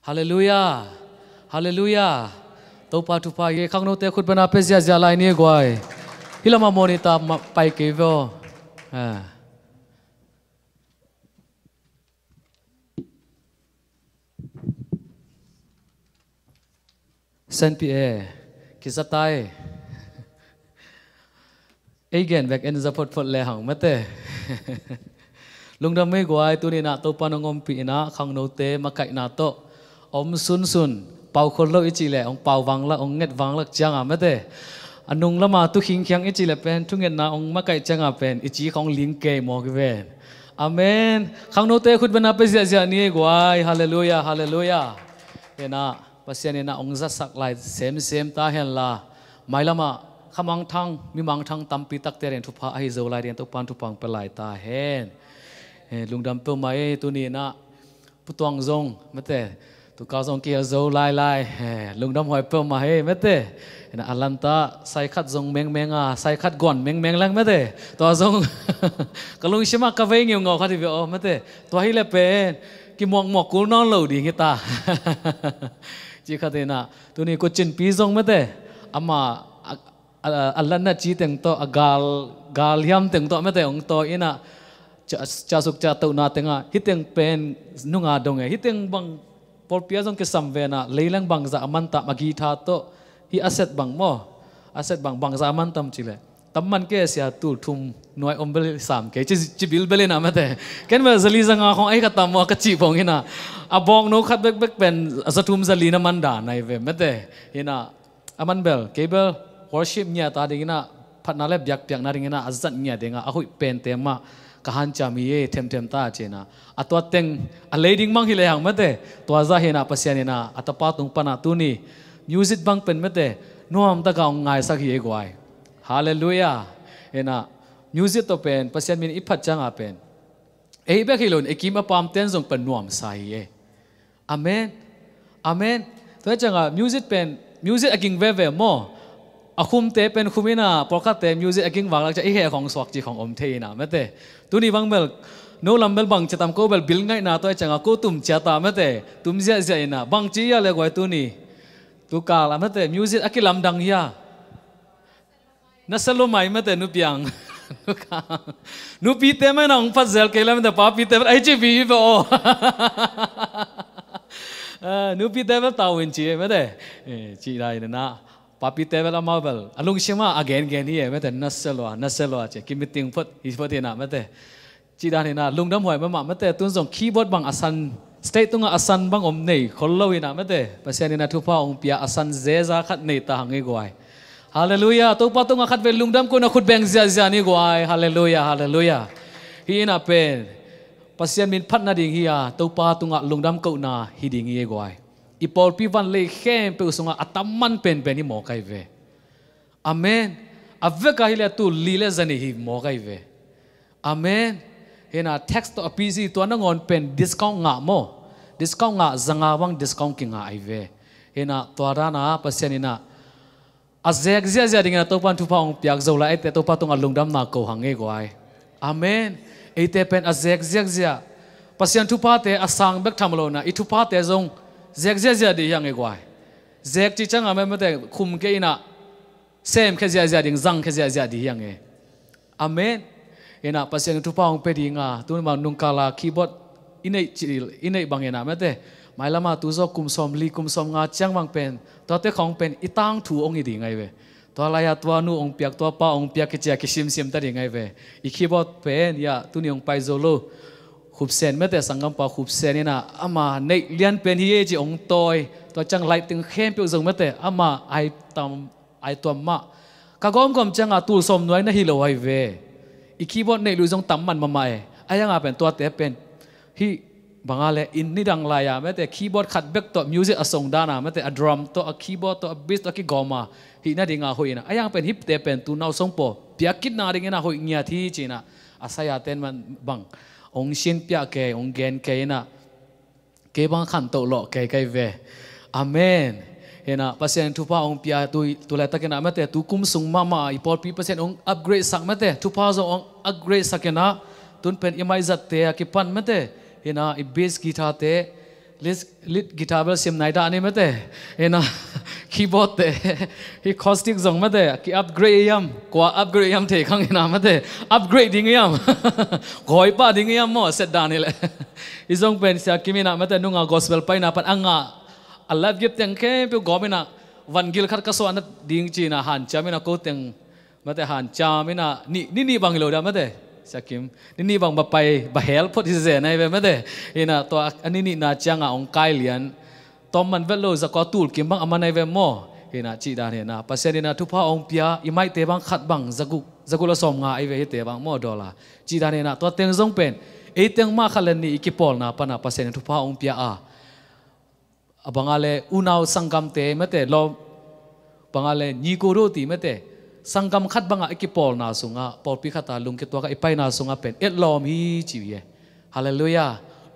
Hallelujah. Hallelujah. Topa tupa ye khang no te khut bana pe zia zia lai ni e gwai. Hilama ta ma pai ke vo. À. Saint Pierre, kisatai. E. Again, back in the pot pot le hang mate. Lung da me gwai tu ni na topa no ngom pi na khang no te ma kai na to. อมสุนสุนเป่าคนเล่าอิจิแหละองเป่าวังละองเง็ดวังละจังอ่ะไม่เต้อนุงละมาตุขิงเคียงอิจิแหละเป็นทุเงินนาองมาไก่จังอ่ะเป็นอิจิของลิงเกมอกิเวนอเมนข้างโนเตคุณเป็นอะไรเสียเสียนี่กวายฮาเลลูยาฮาเลลูยาเน็นะภาษาเนี่ยนะองจะสักลายเซมเซมตาเห็นละไม่ละมาขมังทังมีมังทังตัมปีตักเตเรนทุพะไอ้เจ้าลายเรียนตุพันทุพังเปลายตาเห็นลุงดำเปิลมาเอตัวนี้นะผู้ตวงจงไม่แต่ tu ka zong kia zo lai lai lung dom hoi pom ma he mete na alanta sai khat zong meng meng a à, sai khat gon meng meng lang mete à à, to zong ka lung shima ka ve ngiu ngau khat vi o mete to hi le pen ki mok mok kul non lo di ngi ta chi khat na tu ni ko chin pi zong mete ama alan na chi teng to agal gal yam teng to mete ong to ina cha suk cha to na tenga hiteng pen nunga dong e hiteng bang Paul Piazon ke samvena leilang bangza amanta magi tha to hi asset bang mo asset bang bangza amantam chile tamman ke sia tu thum noi ombel sam ke chi chi bil bele na mate ken ma zali zanga khong ai ka tam ka chi bong ina a bong no khat bek bek pen za thum zali na man da nai ve mate ina aman bel cable worship nya ta dingina phatna le byak byak na ringina azat nya denga ahui pen te ma kahan cha mi ye them them ta che na atwa teng a lading mang hi le hang mate to za he na pasian na atapa tung pana tu ni music bang pen mate nuam ta ka ngai sak hi gwai hallelujah ena music to pen pasian min iphat changa pen ei be khilon ekim apam ten jong pen nuam sai ye amen amen to changa music pen music aking ve ve mo อคุมเตเป็นคุมินาปกติมิวสิกกิ้งวางลักจะอีเหของสวักจีของอมเทนะเม่เตตุนีบังเบลโนลัมเบลบังจะตามกูเบลบิลไงนะตัวจังกูตุ่มเจ้าตาเม่เตตุ่มเจ้าเจ้านะบังจีอะไรกว่าตุนีตุกาลเม่เตมิวสิกอากิลำดังยานั่นสโลไม่ไม่เตนุปยังนุปีเตมันองฟัดเซลเคลมันม่เตป้าปีเตมไอจีบีบปโอนุปีเตไม่ตาวินจีไม่เตจีได้นะ papi tevela mabel alung sima again again hi me te naselo naselo che kimi ting phot hi phot na me te chi dan na lung dam hoi ma me te tun song, keyboard bang asan stay tunga asan bang om nei khollo ina me te pasian na thupa ong pia asan zeza khat nei ta hangi goi hallelujah to pa tunga khat ve lung dam ko na khut bang zia zia ni goi hallelujah hallelujah hi na pen pasian min phat na ding hi a to pa tunga lung dam ko na hi ding hi goi อีปอลพิวันเลยเข้มเปอุสงอาตัมมันเป็นเป็นนี่หมอไกเวอเมนอเวกาฮิเลตุลีเลจันฮิหมอไกเวอเมนเฮน่าเท็กซ์ตัวพีซีตัวนั่งอนเป็นดิสคาวงาโมดิสคาวงาจังอาวังดิสคาวกิงาไอเวเฮน่าตัวรานาเปเซนินาอาเซกเซียเซียดิ่งนะตัวปันทุพองเปียกโซลาเอเตตัวปัตงอลุงดำนาโกหังเงกวายอเมนเอเตเป็นอาเซกเซียเซีย pasian tu pa te asang bek tham lo na i tu pa te zong zek zia zia di yang egwai zek chi chang ame mate khum ke ina sem khe zia zia ding zang khe zia zia di yang e amen ina pasien tu paung pe dinga tu ma nung kala keyboard inei chi inei bang ina mate mai lama tu zo kum som li kum som nga chang mang pen to te khong pen itang thu ong i di ngai ve to la ya tua nu ong piak to pa ong piak ke chia ke sim sim ta di ngai ve i keyboard pen ya tu ni ong pai zolo ขุบเซนเมื่อแต่สังกัมปะขุบเซนนี่นะอามาในเลียนเป็นฮีเอจิองตอยตัวจังไรตึงเข้มเปียวจงเมื่อแต่อามาไอตัมไอตัวมะกาก้อมก้อมจังอาตูสมน้อยนะฮิโลไวเวอีกีบอดในลุยจงตั้มมันมาใหม่ไอยังอาเป็นตัวแต่เป็นฮิบางอะไรอินนี่ดังลายอะเมอแต่คีย์บอร์ดขัดเบกตัวมิวสิกอสงดานะเมอแต่ดรัมตัวคีย์บอร์ดตัวบิสตัวกีกอมาฮีน่าดิงอาหอยนะไอยังเป็นฮิปเตเป็นตูน่าสสงปอเปียกิดนาดิเงนะหอยเงียที่จีนะอาศัยอาเตนมันบังองชินเปียเกองเกนเกนะเกบังขันโตโลเกเกเวอเมนเห็นนะพัศนทุพาองเปียตุตุเลตกันนะเมตตุคุมสุงมามาอีพอลปีพัศนองอัปเกรดสักเมตทุพาจงองอัปเกรดสักนะตุนเป็นอิมัยจัตเตะกิปันเมตเห็นนะอีเบสกีตาร์เตลิสลิดกีตาร์เบลเซมไนดานี่เมตเห็นนะ khi bot te hi caustic zong ma te ki upgrade yam kwa upgrade yam the khang na ma te upgrade ding yam khoi pa ding yam mo set dan ile izong pen sia kimi na ma te nunga gospel pai na pan anga allah gip teng ke pu gomina van gil khat ka so an ding chi na han cha mina ko teng ma te han cha mina ni ni ni bang lo da ma te kim ni ni bang ba pai ba help phot is ze na ve ma te ina to ani ni na changa ong kai lian ตอมมันเวลโลจะก็ตูลกิมบังอามานในเวมโมเฮน่าจีดานเฮน่าภาษาเฮน่าทุพาองเปียอิไม่เตบังขัดบังจะกุจะกุละสมงาไอเวเตบังโมดอลาจีดานเฮน่าตัวเต็งจงเป็นไอเต็งมาขัดเลนี่อิกิปอลนาปนาภาษาเฮน่าทุพาองเปียอาบังอาเลอุนาวสังกัมเตเมเตลอมบังอาเลญีโกโรติเมเตสังกัมขัดบังอาอีกิปอลนาสุงาปอลพิขตาลุงกิตัวกไอไปนาสุงาเป็นเอลอมฮีจีเยฮาเลลูยา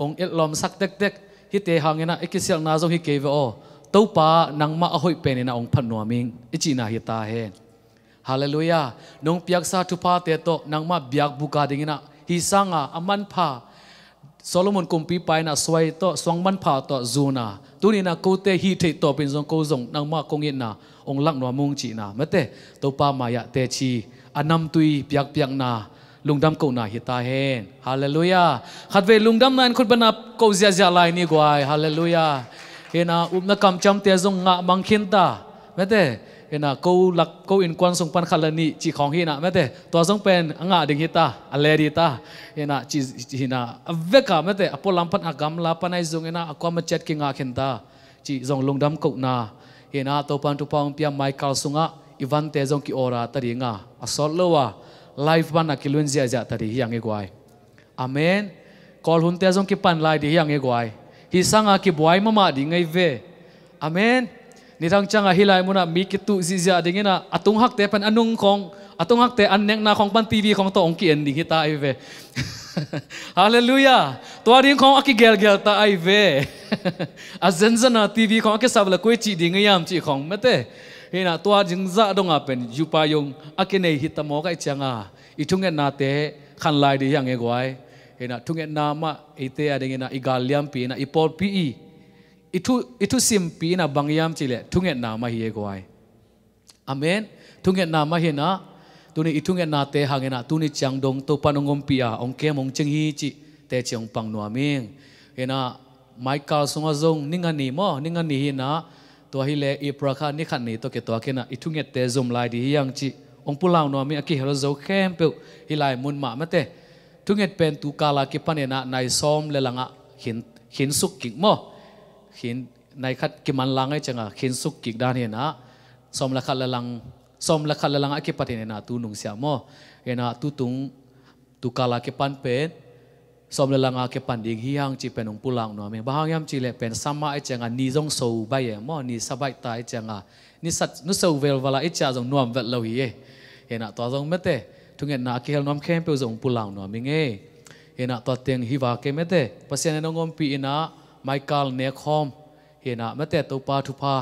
องเอลอมสักเต็กๆ hi te hangena ekisial na zo hi keve o nang ma ahoi pen na ong phanwa ming chi na hi ta he hallelujah nong piak sa tu pa te to ma biak buka dingina hi sanga aman pha Solomon kumpi pai na swai to swangman pha to zuna tunina ko te hi the to pin zong ko zong nang ma nangma kongin na ong lak no mung chi na mate topa maya te chi anam tui piak piak na ลุงดำกูน่าฮิตาเฮนฮาเลลูยาขัดเวลุงดำนั้นคนบรนาบกูเสียเจลายนี่กวายฮาเลลูยาเห็นอ่อุปนักกำจำเตียจงงะบังคินตาแม่เต้เห็นอ่ะกูหลักกูอินควันส่งปันขัลนี่จีของเฮน่าแม่เต้ตัวสงเป็นงะดิงฮิตาอเลดีตาเห็นอ่ะจีฮีน่าเวกาแม่เต้อพอลำพันอากำลาพันไอจงเห็นอ่ความมเจ็ดกิงอาเขนตาจีจงลุงดำกูน่าเห็นอ่ตัวปันตัวปองเปียไมเคิลสุงะอีวันเตจงกิโอราตรีงาอสอลเลวะ life ban na kilun zia zia tari hi ange gwai amen kol hun te jong ki pan lai di e hi ange gwai hi sanga ki boai mama di ngay ve amen ni thang changa hi lai muna mi ki tu zi zia ngay e na atung hak te pan anung kong atung hak te an nek na khong pan tv khong to ong ki en ding hi ta ai ve Hallelujah. Tua ding khong aki gel gel ta ai ve. A zen zana TV khong aki sabla koi chi ding e yam chi khong mate. he na tua jing za dong a pen ju pa yong akene hi ta mo kai changa i thung na te khan lai di yang e gwai he na thung na ma e te a ding na i gal liam pi na i por pi i itu itu sim pi na bang yam chi le thung na ma hi e gwai amen thung na ma hi na tu ni itung na te hang na tu ni chang dong to panongom pia ong ke mong ching hi chi te chang pang nuaming he na ไมค์กาสงอซงนิ่งอันนี้มอนิ่งอันนี้นะตัวฮิเลอีปราคานี่ขันนี้ตัวเกตัวกกน่ะอีทุ่งเงตเตจมลายดียังจีองปุลาวนัวมีอคิเฮลโซเข้มเปิลฮิลายมุนมาเมเตทุ่งเงตเป็นตุกาลากิปันเนนะนซ้อมเลลังะหินหินสุกกิกมอหินในขัดกิมันลังไอจังอะหินสุกกิกด้านเนนะซ้อมละขัดเลลังซ้อมละขัดเลลังอขิปันเนนะตูนุงเสียมอเนนะตูตุงตุกาลากิปันเป็นสมเลลังอาเก็ปันดิงฮิยังจีเป็นองปุลังนัวเมบางยามจีเลเป็นสมาไอจังอานิจงสูบายมอนิสบายตายจังอานิสัตนุสูเวลเวลาไอจ้าจงนวมเวลเลวีเอห็นอะตัวจงเมตเตทุกเงินนาเกลนวมเข้มเปียวจงปุลังนัวมิงเอเห็นอะตัวเตียงฮิวาเกเมตเตปัสยเนนงอมปีนะไม์คิลเนคอมเห็นอะเมตเตตัวปาทุปา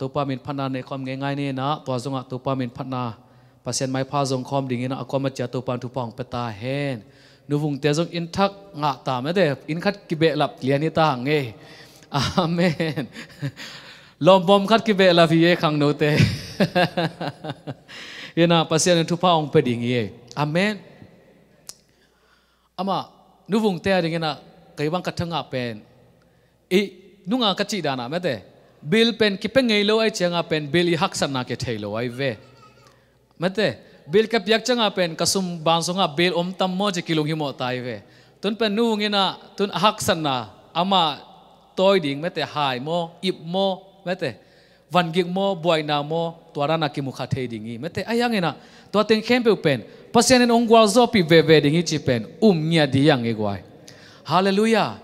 ตัวปามินพันนาเนคอมง่ายๆนี่นะตัวจงอะตัวปามินพันนาปัสยานไมพาจงคอมดิ่งนอ่ะา็มาเจอตัวปาทุปองเปตาเฮนนูฟุงเตจงอินทักงะตามเดอินคัดกิเบลับเลียนิตางเงอาเมนลมบอมคัดกิเบลับเยขังโนเตเยนาปัสยานทุพาองเปดิงเยอาเมนอามานูฟุงเตดิงนะไกบังคัทงาเป็นอีนุงาคัจีดานาเมเดบิลเป็นกิเปงเไงโลไอเจงาเป็นบิลฮักสันนาเกเทโลไอเวเมเด bel ka piak changa pen kasum ban songa bel om tam mo je kilung himo tai ve tun pen nu ngina tun hak san na ama toy ding mete hai mo ip mo mete van gik mo boy na mo twara na ki mukha the dingi mete ayang ena to ten khem pe pen pasian en ongwa zo pi ve ve dingi chi pen um nya diyang e gwai hallelujah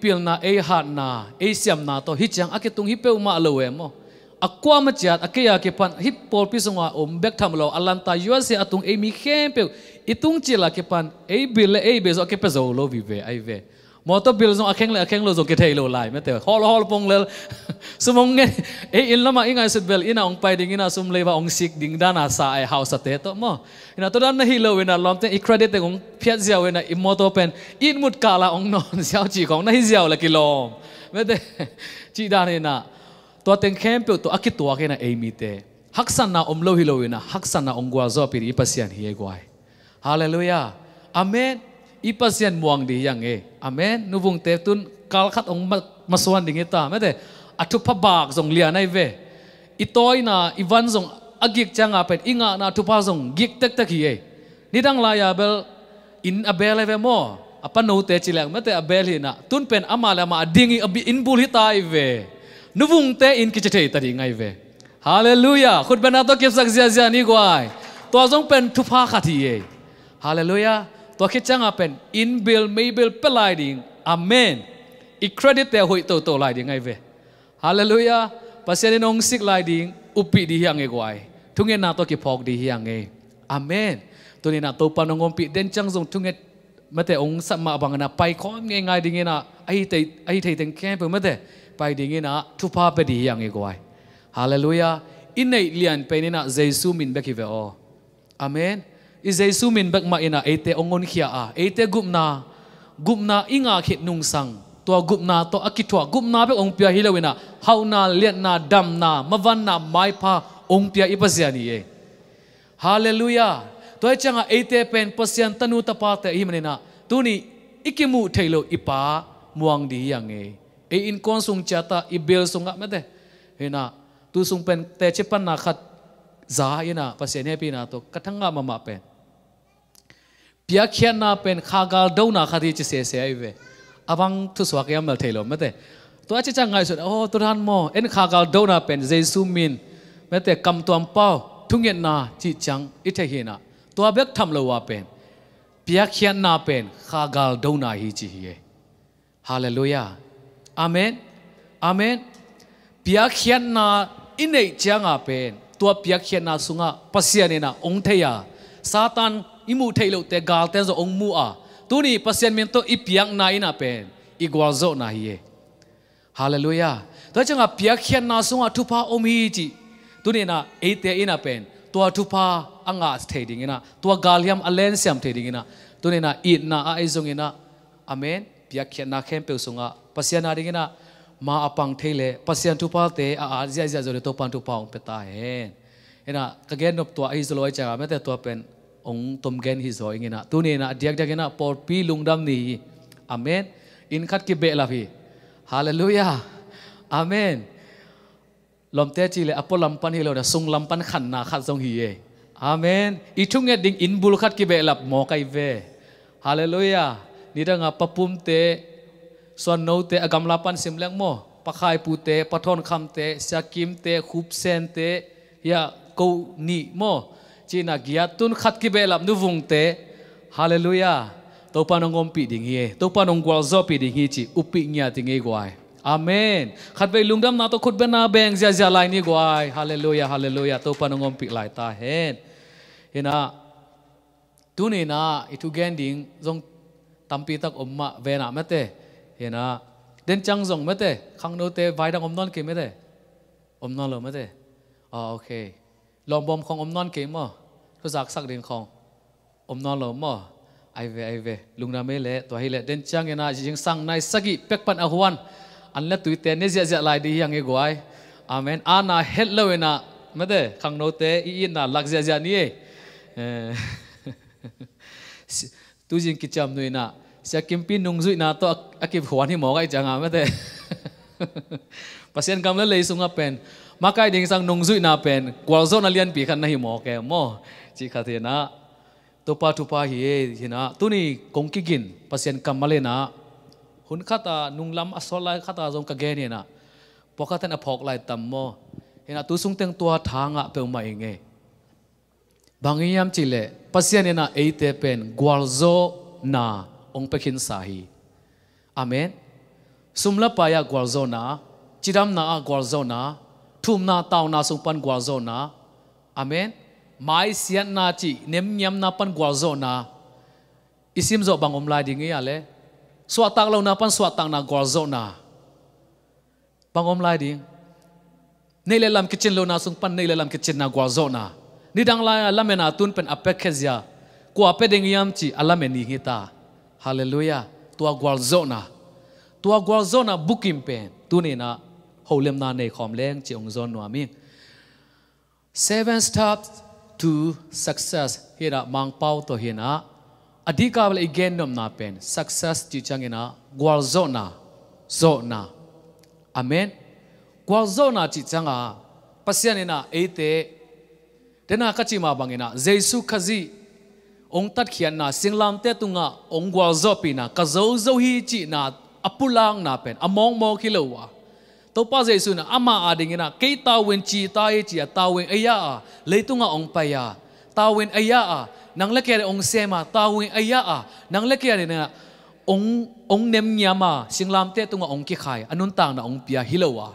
pil na a hat na a siam na to hi chang akitung hi pe ma lo em mo akwa ma chat akeya ke pan hip pol pisunga om tham thamlo alanta us atung emi khempe itung chila ke pan ei bil ei bezo ke pezo lo vi ve ai ve moto bil zo akheng le akheng lo zo ke thei lo lai me te hol hol pong le sumong nge ei in lama inga set bel ina ong pai ding ina sum ba ong sik ding dana sa ai house ate to mo ina to dan na hilo wena lom te i credit te ong phiat zia wena i moto pen in mut kala ong non xiao chi kong na hi zia la kilom me te chi da ne na ตัวเต็งเข้มเปียวตัวอักตัวกันนะเอมีเตฮักสันนาอมโลฮิโลวินะฮักสันนาองกัวจอปิริปัสยันเฮกวยฮาเลลูยาอเมนอิปัสยันมวงดียังเออเมนนุวงเตตุนกาลขัดองมาสวนดิ่งตาไม่ได้อัฐุพบากทรงเลียนในเวอีตอยนาอีวันทรงอากิกจังอาเป็นอิงานาทุพาทรงกิกเต็กตะกี้เอนี่ดังลายาเบลอินอเบลเลเวโมอปนโนเตจิแลงไม่แต่อเบลหินะตุนเป็นอามาเลมาดิ่งอินบุลหิตายเวนุ่งเตอินกิจเทตัดิไงเวฮาเลลูยาคุณเป็นอะไรก็บสักเสียเสียนี่กว่าตัวทรงเป็นทุพาัดีเอฮาเลลูยาตัวคิดจังอ่ะเป็นอินบิลไม์บิลเปลาไดิงอเมนอีกเครดิตเตหุยโตโตไรดิงไงเวฮาเลลูยาภาษาเนองสิกไรดิงอุปิดีฮียงเอกว่าทุงเงินาตัวกบพอกดีฮียงเออเมนตัวนี้นาตัวปานงอมปีเด่นจังทรงทุงเงิมเแต่องค์สัมมาบังนาไปข้อมง่ายดิเงินาไอ้เตไอ้เตตังแค่เพื่อมาแต่ไปดิ่งนะทุพาไปดีอย่างงี้กว่าฮาเลลูยาอินในเลียนไปนี่นะเจสุมินเบกิเวออเมนอิเจสุมินเบกมาอินะเอเตองุนขี้อาเอเตกุมนากุมนาอิงอาเขตนุงสังตัวกุมนาตัวอคิดว่ากุมนาเป็นองค์เปียฮิเลวินะเฮานาเลียนนาดำนามาวันนาไม้พาองค์เปียอิปัสยานีเอฮาเลลูยาตัวเจ้าเอเตเป็นปัสยันตนุตปาเตหิมันนะตัวนี้อิกิมูเทโลอิปาม่วงดีอย่างเงี้ e in kon sung chata i bel sung ap mate hena tu sung pen te che pan na khat za ina pasen happy na to kathanga mama pen pia khian na pen kha ga do na khadi che se se ai ve awang tu swa ke amal thailo mate to ache cha ngai so oh to ran mo en kha ga do na pen jesu min mate kam tuam pau thungen na chi chang ithe hena to bek tham lo wa pen pia khian na pen kha ga do na hi chi hi hallelujah Amen Amen Pia khian na inei changa pen tua pia khian na sunga pasian na ong theya Satan imu thailo te gal te zo ong mu a tuni pasian min to ipiang na ina pen igwazo na hiye Hallelujah to changa pia khian na sunga thupa omi chi tuni na ate ina pen tua thupa anga thading ina tua galiam alen siam thading ina tuni na it na a izong amen pia khian na khem pe sunga pasian adingena ma apang thele pasian tu palte a a zia zia zore to pan tu paung peta hen ena kagen nop to ai zoloi cha me te to pen ong tom gen hi zoi ngena tu ne na diak diak na, por pi lungdam ni amen in khat ki be la hi hallelujah amen lom te chi le apol lam pan hi lo na sung lam pan khan na khat zong hi ye amen i thung nge ding in bul khat ki be lap mo kai ve hallelujah ni da nga papum te ส่วนโนเตะกำลับปันสิมเลงโมปะคายปูเตะปะทอนคำเตะสกิมเตะคุบเซนเตะยากูนีโมจีนักยาตุนขัดกิเบลับนุวงเตะฮาเลลูยาตัวปานงอมปีดิ่งเฮตัวปานงกวลโซปีดิ่งเฮจีอุปิญญาติงเฮกวายอเมนขัดไปลุงดำนาตัวขุดเบนาเบงเจ้าเจ้าไลายนี่กวายฮาเลลูยาฮาเลลูยาตัวปานงอมปีไลายตาเฮนเฮนนะตุนีนาอิทุเกนดิ่งจงตัมปีตักอมมาเวนาเมเต hiện à đến chăng dùng mới thế khăng nô tê vài đang ôm non kiếm mới thế ôm non rồi mới thế à ok lòng bom không ôm non kiếm mà cứ giặc sắc đến không ôm non rồi mà ai về ai về lùng nam lệ tôi hay lệ đến chăng hiện à chính sang nay sagi pek pan ahuan anh lệ tuổi tên nè dễ dễ lại đi hàng người gọi amen anh ana hết lâu na mới thế khăng nô tê ý na lạc dẹt dẹt ni ờ. tu jin kicham nuina sẽ kim pin nung duy na to akip huan hi mo gai changa me te pasien kam la le sunga pen makai ding sang nung duy na pen kwal zo na lian pi khan na hi mo ke mo chi kha the na to pa tu pa hi e hi na tu ni kong ki gin pasien kam male na hun khata nung lam asol lai khata zong ka ge ni na pokatan a phok lai tam mo hi na tu sung teng tua thanga pe um ma inge bangiyam chile pasien e na eite pen gwal na องเปกินสาฮีอเมนสุมลปายากวลโซนาจิรัมนาอากวลโซนาทุมนาตาวนาสุปันกวลโซนาอเมนมาเซียนาจิเนมยัมนาปันกวลโซนาอิซิมโซบังอมลาดิงยาเลสวัตักเลานาปันสวัตังนากวลโซนาบังอมลาดิงเนลลัมกิจินโลนาสุปันเนลลัมกิจินนากวลโซนานิดังลายลัมเมนาตุนเป็นอเปกเฮซยากว่าเป็นยังจีอัลลัมเมนิฮิตา Hallelujah. Tua gwal Tua gwal zona bukim pen. Tu ni na holem na ne khom leng chi ong zon nuam ming. Seven steps to success. Hira mang pau to hina. Adika bal again nom na pen. Success chi changena gwal zona. Zona. Amen. Gwal zona chi changa. Pasianina ate. Dena kachima bangina. Jesu kazi ông tất khiển na sinh làm tê tung nga ông qua zo pi na ka zo zo hi chi na apulang na pen among mong khi lo wa to pa je su na ama ading à na ke ta wen chi ta ye chi ta wen aya a à. le tu nga ông pa ya ta wen aya a nang le ke ông xem ma ta wen aya a nang le ke na ông ông nem nhà ma sinh làm tê tung nga ông ki khai anun tang na ông pia hi lo wa à.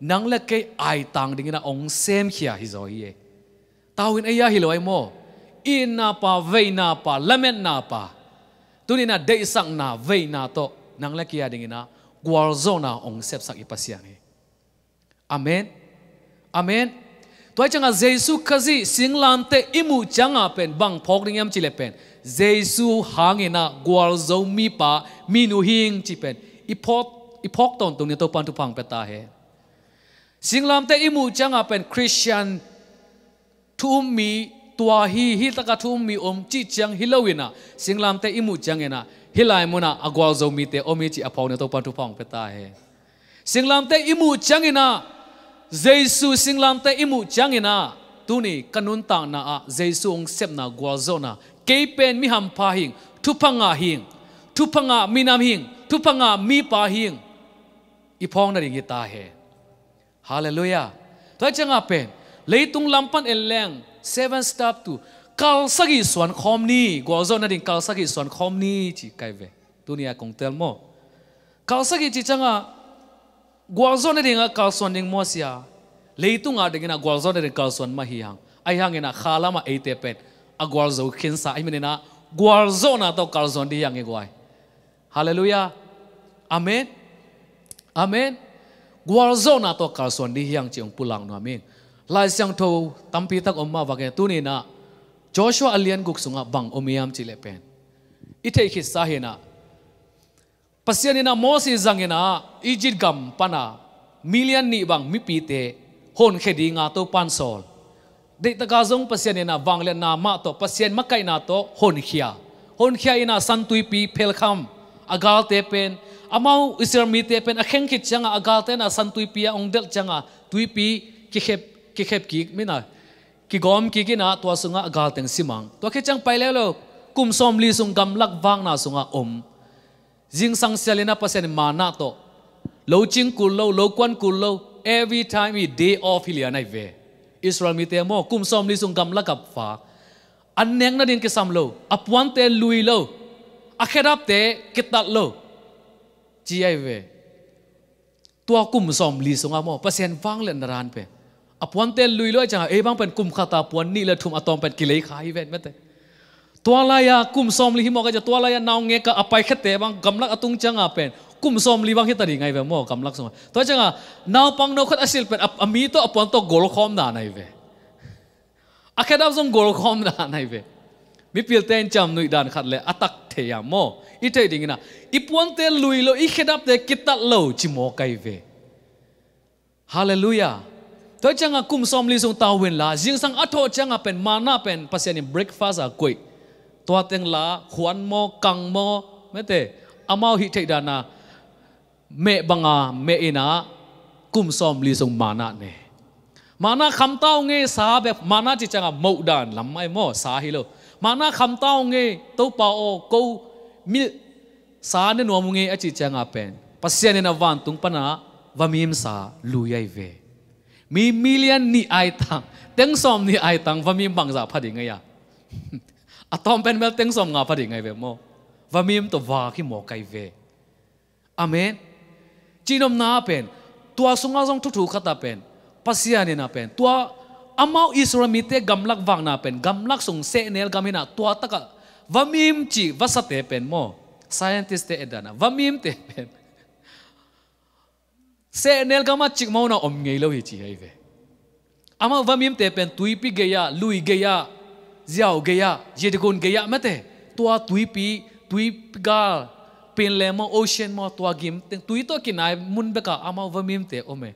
nang le ke ai tang đình na ông sem khia hi zo ye ta wen aya hi lo ai mo in na pa ve na pa lamen na pa tuni na de sang na ve na to nang la kia dingina war zona ong sep sak ipasiang e amen amen toi changa jesu khazi singlam te imu changa pen bang phok ringam chile pen jesu hangena gwal zo mi pa minu hing chi pen ipok ipok ton tung ne to pan tu pang peta he singlam te imu changa pen christian tu mi tua hi hi taka thu mi om chi chang hilowina singlam te imu changena hilai mona agwal zo mi te omi chi aphone to pan tu phong peta he singlam te imu changena jesu singlam te imu changena tuni kanun ta na a jesu ong sep na gwal zo na kepen mi ham pa hing thu panga hing thu panga mi nam hing thu panga mi pa hing iphong na ringi ta he hallelujah toi changa pen leitung lampan eleng seven step tu kal sagi suan khom ni go zo na ding kal sagi suan khom ni chi kai ve dunia kong tel mo kal sagi chi changa ah, go zo na ding ah, kal suan ding mo sia leitu nga dingena go zo na ding kal suan ma hi hang ai hang ina khala ma ai te pen ah, a go zo khin sa ai menena go zo na to kal suan di yang e goai hallelujah amen amen go zo na to kal suan di yang chi ung pulang no amen, amen. amen. amen. amen. amen. amen. amen. ลายเสียงทูตัมพีตักอมมาวากันตุนีนะโจชัวอเลียนกุกสุงะบังอมิยามจิเลเป็นอิทธิคิดสาเหนะภาษาเนี่ยนะโมเสสจังเนาะอียิปต์กัมปานามิลเลียนนี่บังมิปีเตฮอนเคดีงาโตปันโซลเด็กตะกาซงภาษาเนี่ยนะบังเลนนามาโตภาษาเนี่ยมักไก่นาโตฮอนเคียฮอนเคียอินาสันตุยปีเพลคัมอากาลเตเป็นอามาอิสราเอลเตเป็นอเข่งคิดจังอากาลเตนอสันตุยปีอองเดลจังอตุยปีคิเข็บ ki khep ki mi na ki gom nào, tôi na tua sunga gal teng simang tôi khe chẳng phải le lo kum xóm li sung gam lak wang na sunga om jing sang selena pasen ma na to lo ching cù lo lo quan cù lo every time he day off hi hilia nai về, israel mi te mo kum xóm li sung gam lak gặp fa anh nhang na din ke xăm lo apwan te lui lo akhirap te kitat lo chi ai ve tua kum som li sunga mo pasen wang le naran pe อปวนเตนลุยเลยจังเอ้บังเป็นกลุ่มขาตาปวนนี่ละทุ่มอะตอมเป็นกิเลสขายเวนแม่แต่ตัวลายกลุ่มซอมลีหิมอก็จะตัวลายนาวเงก็อภไยแค่แต่บังกำลังอตุงจังอาเป็นกลุ่มซอมลีบังที่ตัดยไงเว้มอกำลังสมตัวจังอานาวปังนาวขัดอาศิลเป็นอมีตัวอปวนตัวโกลคอมดาไนเวอะแค่ดาวซงโกลคอมดาไนเวมิพิลเตนจำนุยดานขัดเลยอตักเทียมออีเทดิงนะอีปวนเตลุยโลอีแค่ดับเตกิตัลโลจิมอไกเวฮาเลลูยาตัวจังกุมซอมลิสุงตาวินลาจิงสังอัตโตจังเป็นมานาเป็นภาษาเนี่ยเบรกฟา a ากุยตัวเต็งลาขวานโมกังโมไม่เตะอามาหิเทดานาเมบังอาเมอินากุมซอมลิสุงมานาเนี่ยมานาคำเต้าเงสาแบบมานาจิจังมดานลำไม่โมสาฮิโลมานาคำเต้าเงตัวปาโอกูมิสาเน่นัวมุงเงอจิจังเป็นภาษาเนี่ยนวันตุงปนาวามีมสาลุยไอเวมีมิเลียนนี่ไอตังเต็งสอมนี่ไอตังว่ามีบังจ่าพอดีไงยะอะตอมเป็นเวลเต็งสอมงาพอดีไงเวโมว่ามีมตัววาขี้หมอไกเวอเมนจีนอมนาเป็นตัวสุงาซงทุกทุกขตาเป็นปัสยานีนาเป็นตัวอามาอิสรามิเตกำลักวังนาเป็นกำลักสงเซเนลกำมินาตัวตะกะว่ามีมจีวัสเตเป็นโม scientist เตเอดานะว่ามีมเตเป็น se nel gama chik mau na om ngei lo hi chi hai ve ama vamim te pen tui pi geya lui geya ziao geya yedigon geya mate tua tui pi tui ga pen le mo ocean mo tua gim teng tui to kinai mun beka ama vamim te ome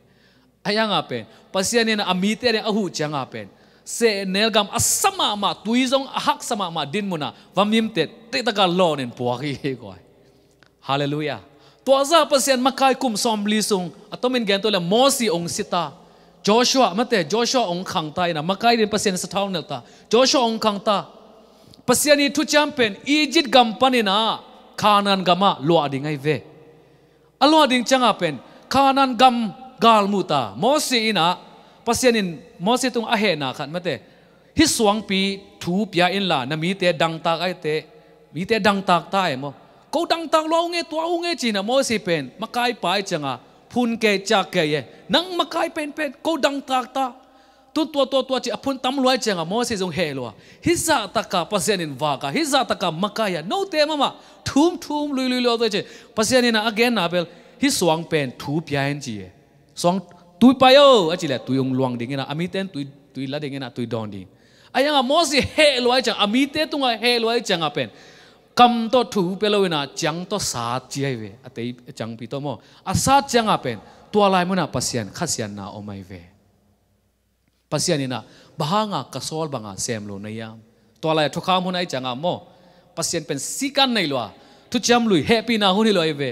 ayanga pen pasiane na amite re ahu changa pen se nelgam asama ma tui zong ahak sama ma din muna vamim te te taka lo nen puaki koi hallelujah tua za pasian makai kum som li sung atomin gen to la mosi ong sita joshua mate joshua ong khang ta na makai din pasian sa thau ta joshua ong khang ta pasian i thu champion egypt gam na khanan gama lo ading ai ve alo ading changa pen khanan gam gal muta mosi ina pasian in mosi tung ahe na khat mate hi suang pi thu pia in la na mi te dang tak ai te mi te dang tak ta mo cố tăng tăng lo nghe tua nghe chỉ là mỗi si pen mà cái bài chẳng à phun ke cha ke ye nang mà cái pen pen cố tăng tăng ta tu tua tua tua chỉ à, phun tam loài chẳng à mỗi si dùng hệ loa hít ra dạ ta cả pasien in va cả hít ra dạ ta cả mà cái à, no te mà mà thum thum lùi lùi lo thôi chứ pasien in again na bel hít xoang pen thu pian chỉ xoang tui payo à chỉ là tui ông loang đi nghe na amiten à tui tui la đi nghe na tui don đi ai nga mo si he loai chẳng amite tunga he loai chẳng pen? kam to thu pelo na chang to sa chai ve ate chang pi to mo a sa chang a pen to lai mo na pasian khasian na o mai ve pasian ina bahanga kasol banga sem lo na yam to lai thokha mo nai chang a mo pasian pen sikan nei lo thu cham lui happy na huni lo ai ve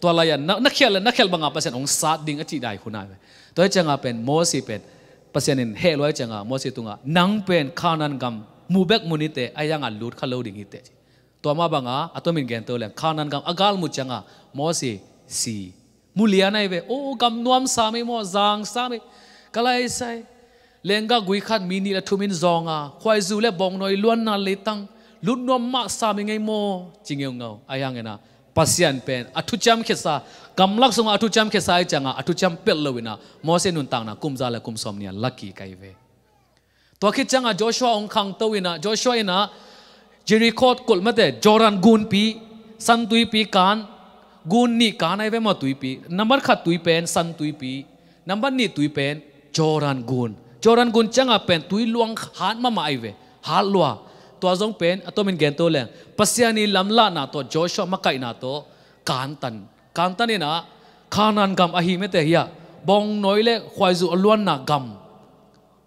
to lai na na khel na khel banga pasian ong sa ding a chi dai khuna ve to chang a pen mo si pen pasian in he lo chang a mo si tunga nang pen khanan gam mubek munite ayanga lut khalo ding ite chi ตัวมาบังอ่ะอัตมินเกนตัวเลยข้านันกังอากาลมุจังอ่ะมอสีซีมูลียนายเวโอ้กำนวมสามีมอจางสามีก็เลใส่เลงก็กุยขัดมินีละทุมินจองอ่ะควายจูเล่บองน้อยล้วนนาเลตังลุนนวมมาสามีไงมอจริงเงาอายังไงนะปัสยันเป็นอัตุจำเขสากำลักสงอัตุจำเขสาจังอ่ะอัตุจำเป็ดเลวินามอสีนุนตังนะคุมซาเลคุมสอมเนียลักกี้ไกเวตัวคิดจังอ่ะจชัวองคังตวินะจชัวนะ Jericho kul mate joran gun pi san tui pi kan gun ni kan ai ve ma tui pi number kha tui pen san tui pi number ni tui pen joran gun joran gun changa pen tui luang han ma ma ai ve hal lua to azong pen atomin gen to le pasiani lamla na to joshua makai na to kantan kantan ina kanan gam ahi mete hiya bong noile khwaizu alwan na gam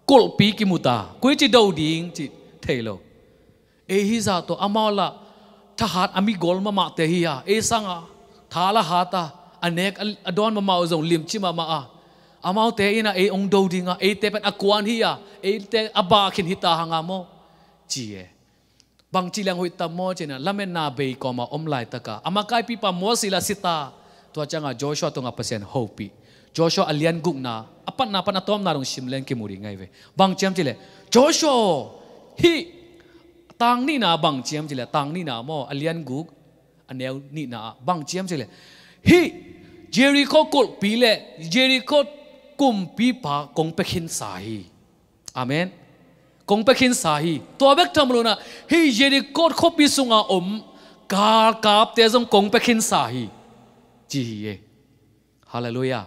kul pi ki muta kuichi do ding chi thelo e hi za to amala tha hat ami gol ma ma te hi ya e sanga tha la ha ta anek adon ma ma zo lim chi ma ma a amau te ina e ong do dinga e te pat akwan hi ya e te aba khin hi ta hanga mo chi e bang chi lang hoi ta mo che na lamen na be ko ma om lai ta ka ama kai pi pa mo sila sita to changa joshua to nga pasen hope joshua alian guk na apan na pan atom na rong sim len ki muri ngai ve bang chem chile joshua hi ตังนี่นาบังเจียมจิเลตังนี่นาโมอเลียนกุกอันเนวนี่นาบังเจียมจิเลฮีเจริโคกุลปีเลเจริโคกุมปีปากงเปขินสาฮีอามนกงเปขินสาฮีตัวเบกทำล้นะฮีเจริโคขบิสุงาอมกาลกาบเตจงกงเปขินสาฮีจีเอฮาเลลูยา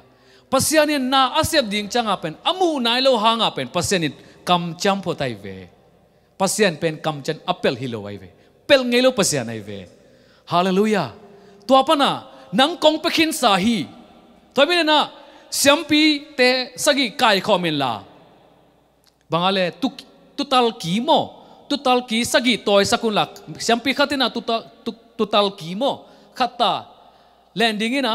พัสยานีน่าอาเซยบดิ่งจังอาเป็นอมูนายโลหางอาเป็นพัสยานีนกำจำพอไตเว pasien pen kam chen apel hilo wai ve pel ngelo pasien ai ve hallelujah to apana nang kong pekhin sahi to bi na siampi te sagi kai kho min la bangale tu tutal ki mo tutal ki sagi toy sakun lak siampi khatina tutal tutal ki mo khata landing ina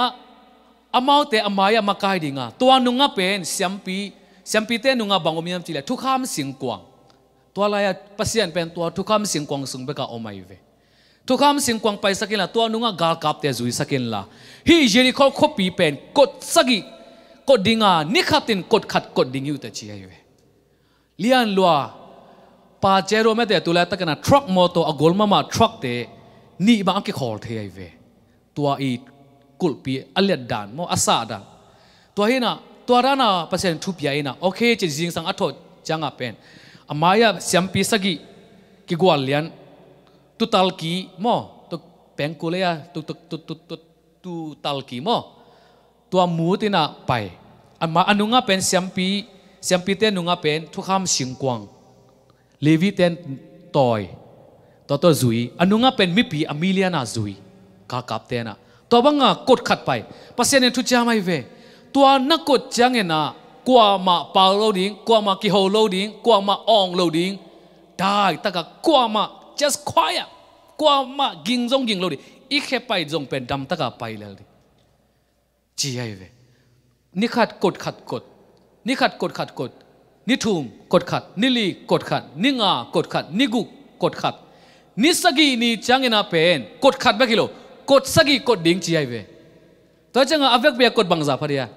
amount te amaya makai dinga to anu nga pen siampi siampi te nu nga bangomiam chile thukham singkuang ตัวลายพัศยันเป็นตัวทุกคำสิ่งกวางสุงเบกาอมายเวทุกคำสิ่งกวางไปสักินละตัวนุ่งกากับเตจุยสักินละฮีเจริโคขบีเป็นกดสักิกดดิ่งานิขัตินกดขัดกดดิ่งอยู่แต่ชี้เวเลียนลัวปาเจโรเมเตตุลาตะกันนะทรัคมอโตอโกลมามาทรัคเตนี่บางกี่ขอลเทเวตัวอีกุลปีอเลียดดานมออาซาดาตัวเฮน่ะตัวรานาพัศยันทุบยายน่ะโอเคจะจิงสังอัตโตจังอ่ะเป็น amaya siam pi sagi ki gwalian tu talki mo tu pengkulea tu tu tu tu tu tu talki mo tua mu tina pai ama anunga pen siam pi siam pi te nunga pen tu kham sing kwang levi ten toy to to zui anunga pen mi pi amelia na zui ka kap te na to banga kot khat pai pasene tu cha mai ve tua na kot change na กว่ามาเปาโลดิง กว่ามากิโฮโลดิงกว่ามาอองโลดิงได้ตะกะกว่ามา just quiet กว่ามากิงจงกิงโลดิอีกแค่ไปจงเป็นดำตะกะไปเลยดิจีไอเวนี่ขัดกดขัดกดนี่ขัดกดขัดกดนี่ทุ่มกดขัดนี่ลีกดขัดนี่งากดขัดนี่กุกกดขัดนี่สกีนี่จังเงินาเป็นกดขัดไม่กี่โล กดสกีกดดิ่งจีไอเวตัวจังอาเวกเบียกดบังซาพอดีอะ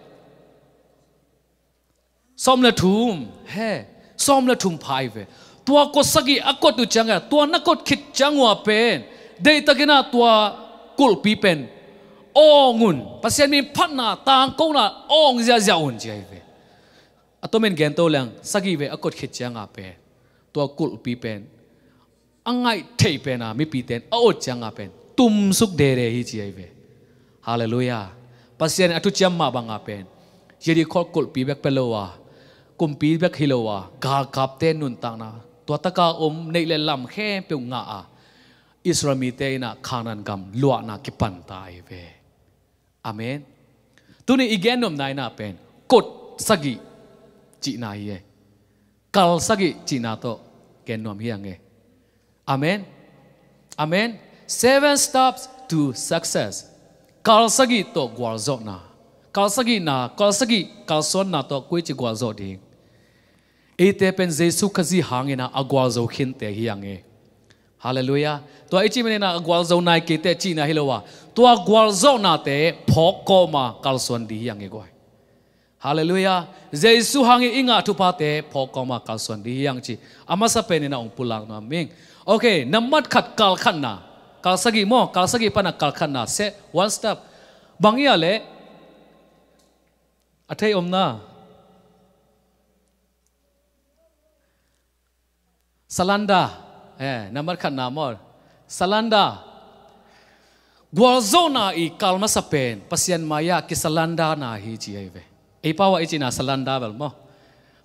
som la thum he som la thum phai ve tua ko sagi akot tu changa tua na kot khit changwa pen dei takina tua kul pi pen ongun pasien mi phanna tang ko na ong ja ja un jai ve atomen gen to lang sagi ve akot khit changa pe tua kul pi pen angai thei pen a mi pi ten a ot pen tum suk de hi jai ve hallelujah pasien atu cham ma banga pen jeri khol kul pi bek kumpi bek hilowa ka kapte nun ta na to ta ka om nei le lam khe pe nga a isrami te na khanan kam lua na ki pan tai ve amen tu ni igen nom nai na pen kot sagi chi na ye kal sagi chi na to ken nom hi ange amen amen seven steps to success kal sagi to gwal zo na kal sagi na kal sagi kal son na to kwe chi gwal zo ding อีเตเป็นเยซูขจีหางเงินะอากวาโจขินเตฮียงเงฮาเลลูยาตัวไอจีมันนะอากวาโจนายกิเตจีนะฮิโลวาตัวอากวาโจนาเตพอกโกมากัลส่วนดีฮียงเงก้อยฮาเลลูยาเยซูหางอิงาทุพาเตพอกโกมากัลส่วนดีฮียงจีอามาสเป็นนะองปุลักนามิงโอเคน้ำมัดขัดกัลขันนะกัลสกิโมกัลสกิปนักกัลขันนะเซ one step บางอย่างเลยอัธยอมนะ Salanda. Eh, nama kan nama. Salanda. Gualzona i kalma sapen pasien maya ki Salanda na hi ji ai ve. Ei pawa ichi na Salanda bel mo.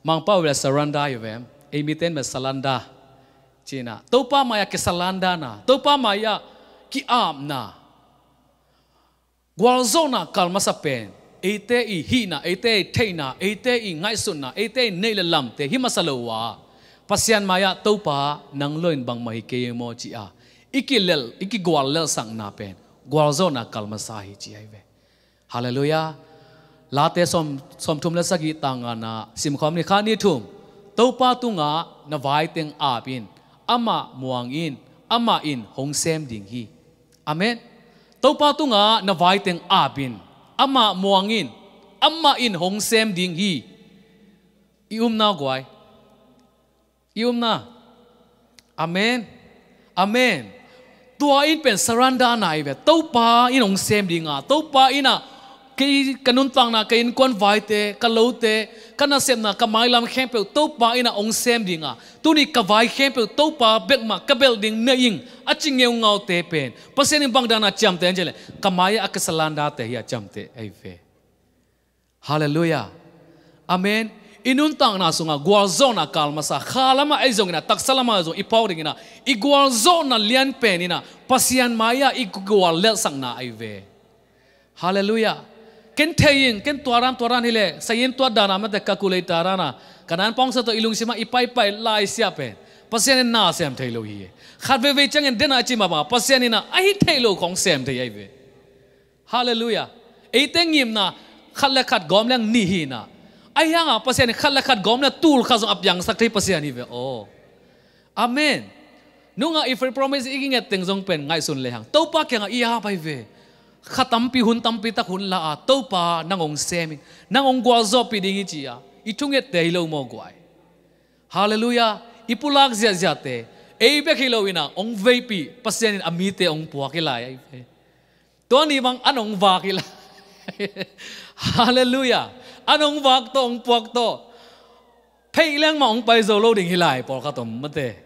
Mang pawa bel Salanda yo ve. Ei miten me Salanda. China. Topa maya ki Salanda na. Topa maya ki am na. Gualzona kalma sapen. Ete i hina, ete i teina, ete i ngaisuna, ete i neilelamte, himasalawa. Ete i neilelamte, himasalawa. pasian maya topa nang loin bang mai ke mo chi a ikilel ikigwal lel sang na pen gwalzo na kalma sahi chi ai ve hallelujah la te som som thum la sagi tanga na sim khom ni khani thum topa tunga na vai teng a pin ama muang in ama in hong sem ding hi amen topa tunga na vai teng a pin ama muang in ama in hong sem ding hi i um na gwai Yum na. Amen. Amen. Tua in pen saranda na ibe. Tau pa in ong sem di nga. Tau pa in na cái kanun tang na cái in kon vai te ka lo te kana sem na ka mai lam khem pe to pa ina ong sem dinga tu ni ka vai khem pe to pa bek ma ka bel ding na ing a ching ngeu ngau te pen pa sen bang dana cham te angel ka mai a ka salan da te ya cham te ai ve hallelujah amen inun tang na sunga gwal zona kalma sa khala ma khalama ai zongina taksalama zo ipawringina na, gwal zona lian penina pasian maya i le sang na ai ve hallelujah ken theyin ken tuaram tuaran hile sayin tua dana ma dekka kulei tarana kanan pongsa to ilung sima ipai pai lai sia pe pasian na sem thailo hi e. khatve ve ve chang en dena chi ma ma, pasian na ai thailo khong sam thai ai ve hallelujah teng yim na le khat gom lang ni hi na ai hang a pasian ni khat la khat gom na tul khazong ap yang sakri pasian ni ve Oh, amen nunga if we promise iging at teng zong pen ngai sun le hang topa ke nga iya pai ve khatam pi hun tam pi ta hun la a topa nangong semin nangong gwa zo pi dingi chia. a itung et dei lo mo gwai hallelujah ipulak zia zia te ei be khilo ina ong vei pi pasian in amite ong puwa ke la ai ve to ni bang anong va ke la hallelujah anong wak to ong puak to phei lang ma ong pai zo lo ding hilai por ka tom mate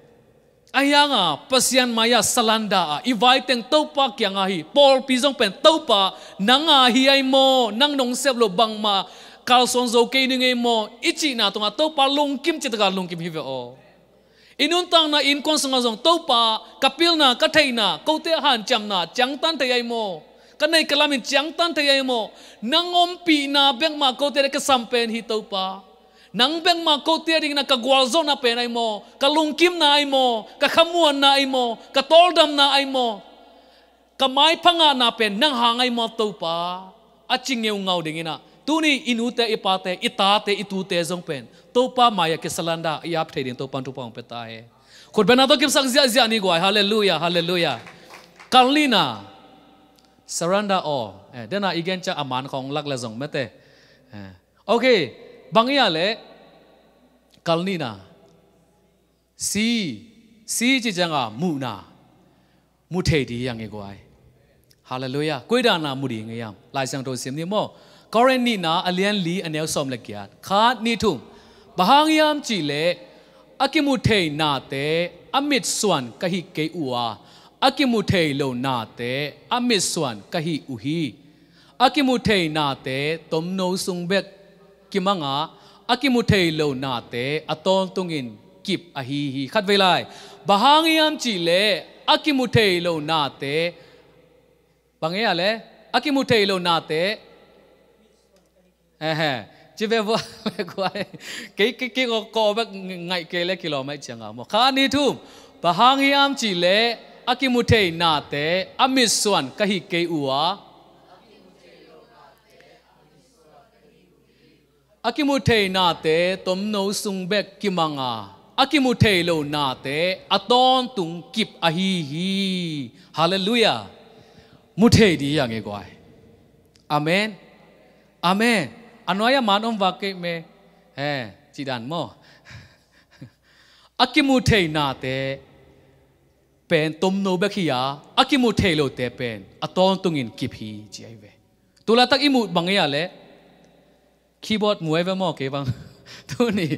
ayanga pasian maya salanda a iwai teng topa kyang hi por pizong pen topa nanga hi ai mo nang nong sep bang ma kalson zo ke ni e mo ichi na tonga topa long kim chit ga long kim hi ve o inun na in kon sanga zong topa kapil na kathai na kote cham na chang tan thai ai mo kanai kalamin chiang tan te mo nangom pi na beng ma ko te ka pa nang beng ma ko te ring na ka gwalzo na pe nai mo ka na ai mo ka khamuan na ai mo ka na ai mo ka mai na pe nang hangai mo to pa aching ngeu ngau dingina tuni inute ipate itate itute zong pen topa maya ke salanda yap thedin topan tupang petae khod bena to kim sang zia zia ni gwai hallelujah hallelujah karlina surrender all เดน่าอีกนจะอามันของลักเลสงเมเตโอเคบางอย่างเลยกัลนีนาซีซีจิจังอามูนามูเทดีอย่างเงี้ยกวยฮาเลลูยากุยดานามูดีเงี้ยลายสังโดสิมนี่โมกอเรนนีนาอเลียนลีอันเนลสอมเลกี้ขาดนี่ทุ่มบางอย่างจีเลยอากิมูเทนาเตอมิดส่วนกะฮิเกอัว akimuthei lo na te amiswan kahi uhi akimuthei na te tomno sungbek kimanga akimuthei lo na te aton tungin kip ahi hi khat velai bahangiam chi le akimuthei lo na te bange ale akimuthei lo na te eh eh chỉ về vợ quay cái cái cái có có bác ngày le lẽ kilo mấy chẳng à mà khá ni thum và hàng hiam chỉ akimutei na te amiswan kahi ke ua akimutei na te tomno sungbek kimanga akimutei lo na te kip ahi hi hallelujah muthei di yange kwai amen amen anoya manom vake me he chỉ đàn mò akimu thei na เป็นตุมโนเบขียาอากิมุเทโลเตเป็นอตอนตุงินกิพีจีไอเวตุลาตักอิมุบังเอะเลคีย์บอร์ดมวยเวมอเกบังตุนี่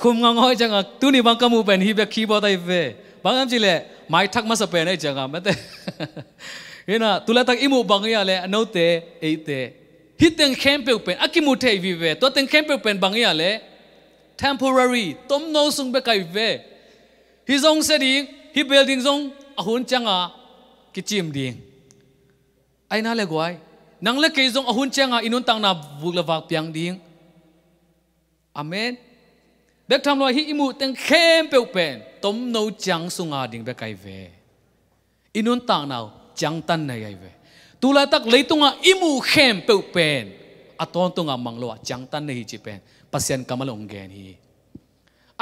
คุมงงอยจังอ่ะตุนี่บังกมูเป็นฮีเบคีย์บอร์ดไอเวบังอันจีเลไม่ทักมาสเปนไอจังอ่ะไม่แต่เห็น่ะตุลาตักอิมุบังเอะเลโนเตเอเตฮิตเต็งเข้มเปลเป็นอากิมุเทวิเวตัวเต็งเข้มเปลเป็นบังเอะเล temporary ต้มโนซุงเบกไอเว hi zong se ding hi building zong a hun changa ki chim ding ai na le gwai nang le ke zong a hun changa inun tang na vuk la vak piang ding amen dek tham loi hi imu teng khem pe pen tom no chang sunga ding be kai ve inun tang na chang tan na yai ve tu la tak leitunga imu khem pe pen aton tunga manglo chang tan na hi chi pen pasien kamalong gen hi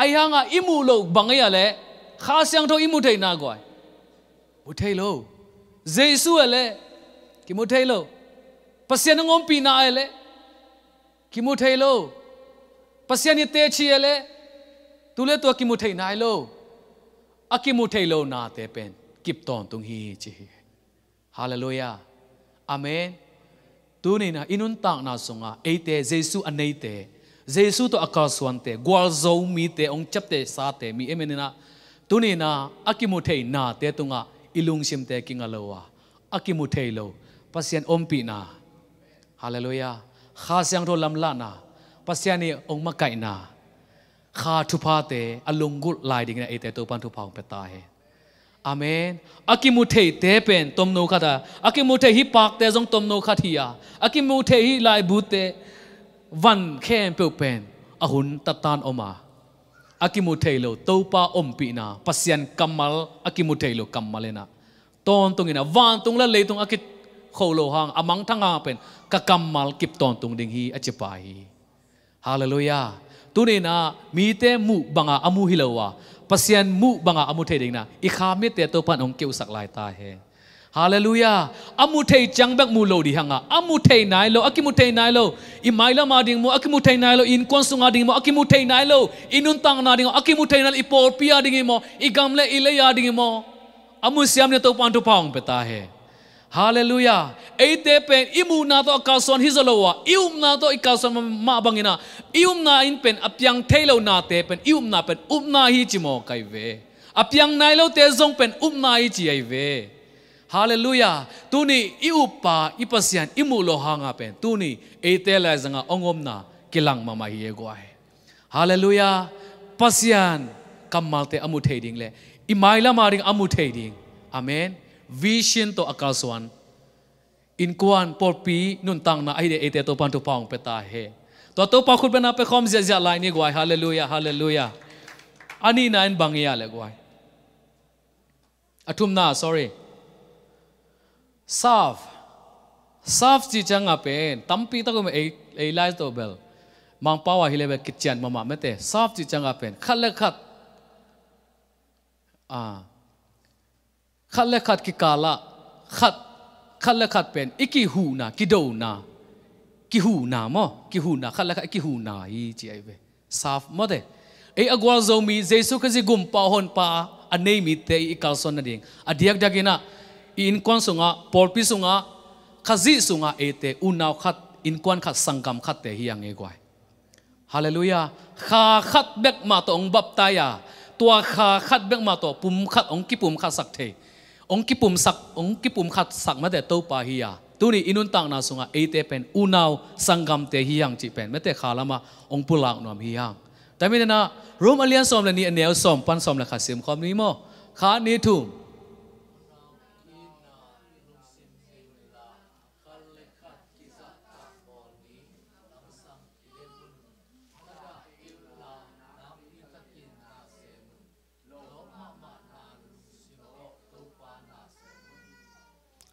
ai hanga imu lo bangaya le khá sang thôi imu thầy na gọi mu thầy lo Giêsu lệ ki mu thầy lo pasien ngon pi na lệ ki mu thầy lo pasien te chi lệ tu lệ tu ki mu thầy na lo a ki mu thầy lo na te pen kip ton tung hi chi hallelujah amen tu ni na inun tang na sunga ate Giêsu anei te Giêsu to akaswan te gwal mi te ong chap te sa te mi em na ตุนีนาอากิมุเทยนาเตตุงะอิลุงซิมเตกิงาโลวาอากิมุเทโลปัสยันอมปีนาฮาเลลูยาข้าเสียงโทลำลานาปัสยันีองมะไกนาข้าทุพาเตอลุงกุลลายดิงนะเอเตตุปันทุพาองเปตาเฮอเมนอากิมุเทยเตเป็นตมโนคาตาอากิมุเทฮิปากเตจงตมโนคาทียาอากิมุเทยฮิลายบุเตวันแค่เปลวเป็นอหุนตะตานออกมา akimuthelo topa ompina pasian kamal akimuthelo kamalena ton tungina van tung la leitung akit kholo hang amang thanga pen ka kamal kip ton tung ding hi achipa hi hallelujah tunena mite mu banga amu hilawa pasian mu banga amu theding na ikhamite to pan ong keu sak lai ta he ဟာလေလုယာအမှုထိတ်ကြံဘက်မူလို့ဒီဟန်ကအမှုထိတ်နိုင်လို့အကိမှုထိတ်နိုင်လို့အမိုင်လာမာဒင်းမအကိမှုထိတ်နိုင်လို့အင်ကွန်ဆူငါဒင်းမအကိမှုထိတ်နိုင်လို့အင်နွန်တန်နာဒင်းအကိမှုထိတ်နိုင်အပေါ်ပီယာဒင်းမအကမ်လေအလေယာဒင်းမအမှုဆီယမ်နေတော့ပန်တူပေါင်ပတာဟဲ Hallelujah. Ete pen imu na to akason hizolowa. Ium na to ikason mabangina. Ium na in pen apyang thailo na te pen ium na pen um na hi chimo kaive. Apyang nailo te zong pen um na hi chi aive. Hallelujah. Tuni iupa ipasian imulo hanga pen. Tuni etela zanga ongomna kilang mama guai. Hallelujah. Pasian kamalte amutading le. Imaila maring amutading. Amen. Vision to akaswan. In porpi nuntang na aide ete to pan to paung peta he. To to pa khut bena pe zia zia lai ni guai. Hallelujah. Hallelujah. Ani na en bangia guai. gwai. Atumna sorry. Saf. Saf si changa pen. Tampi ta ko me ei lai to bel. Mang pawa hile be kitchen mama mete. Saf si changa pen. Khat le khat. Ah. Khat le khat ki kala. Khat. Khat le khat pen. Iki hu na ki do na. Ki hu na mo. Ki hu na. Khat le khat ki hu na hi chi ai be. Saf mo de. Ei agwal zomi Jesu kazi gum pa hon pa. Anei mi te ikal son na ding. Adiak dagina. Adiak dagina. อินควนสุงะปอลพิสุงะขจิสุงะเอเตอุนาวขัดอินควนขัดสังกรรมขัดเตหิยังเอกวัยฮาเลลูยาขาขัดเบกมาตองบับตายาตัวขาขัดเบกมาตอปุ่มขัดองคิปุ่มขัดสักเท องคิปุ่มสัก องคิปุ่มขัดสักมาแต่โตปาหิยาตัวนี้อินุนตังนาสุงะเอเตเป็นอุนาวสังกรรมเตหิยังจิเป็นแม้แต่ขาลามะองปุลางนอมหิยังแต่ไม่ได้นะรวมอเลียนสอมเลยนี่เนียวสอมปันสอมเลยค่ะเสียมความนี้มั่งขานี้ทุ่ม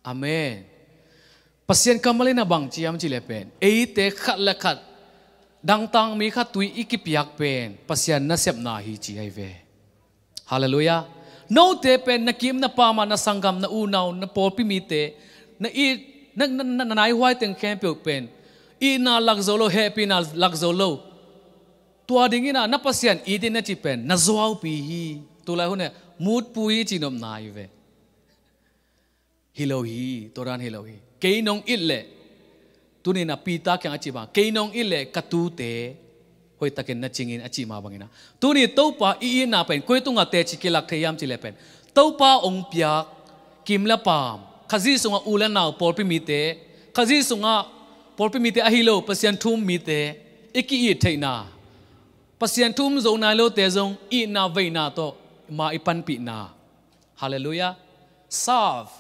Amen. Pasien kamalin na bang chiam chile pen. Eite khat la khat. Dang tang mi khat tui ikipiak pen. Pasien na sep na hi chi hai ve. Hallelujah. No te pen na kim na pama na sanggam na unaw na polpi mi te. Na i na na na nai huai teng khem pe pen. I na lak zolo happy na lak zolo. na dingina na pasien i din na chi pen. Na zuaw pi hi. Tulai na mood pui chi nom na hi ve. ဟီလိုဟီတော်ရန်ဟီလိုဟီကိနုံအစ်လေသူနေနာပီတာကန်အချိပါကိနုံအစ်လေကတူးတဲ့ဟွေတကင်နချင်းငင်အချိမာဘငင်နာသူနေတုပ်ပါအီအီနာပန်ကိုတုံငါတဲချိကလက်ထေယမ်ချိလေပန်တုပ်ပါအောင်ပြာကင်လပမ်ခဇီဆုငါဦးလနာပေါ်ပီမီတဲ့ခဇီဆုငါပေါ်ပီမီတဲ့အဟီလိုပစန်ထုမီတဲ့အကီအီထေနာပစန်ထုမဇုံနာလိုတဲဇုံအီနာဝိနာတော့မာအပန်ပီနာဟာလေလုယာ serve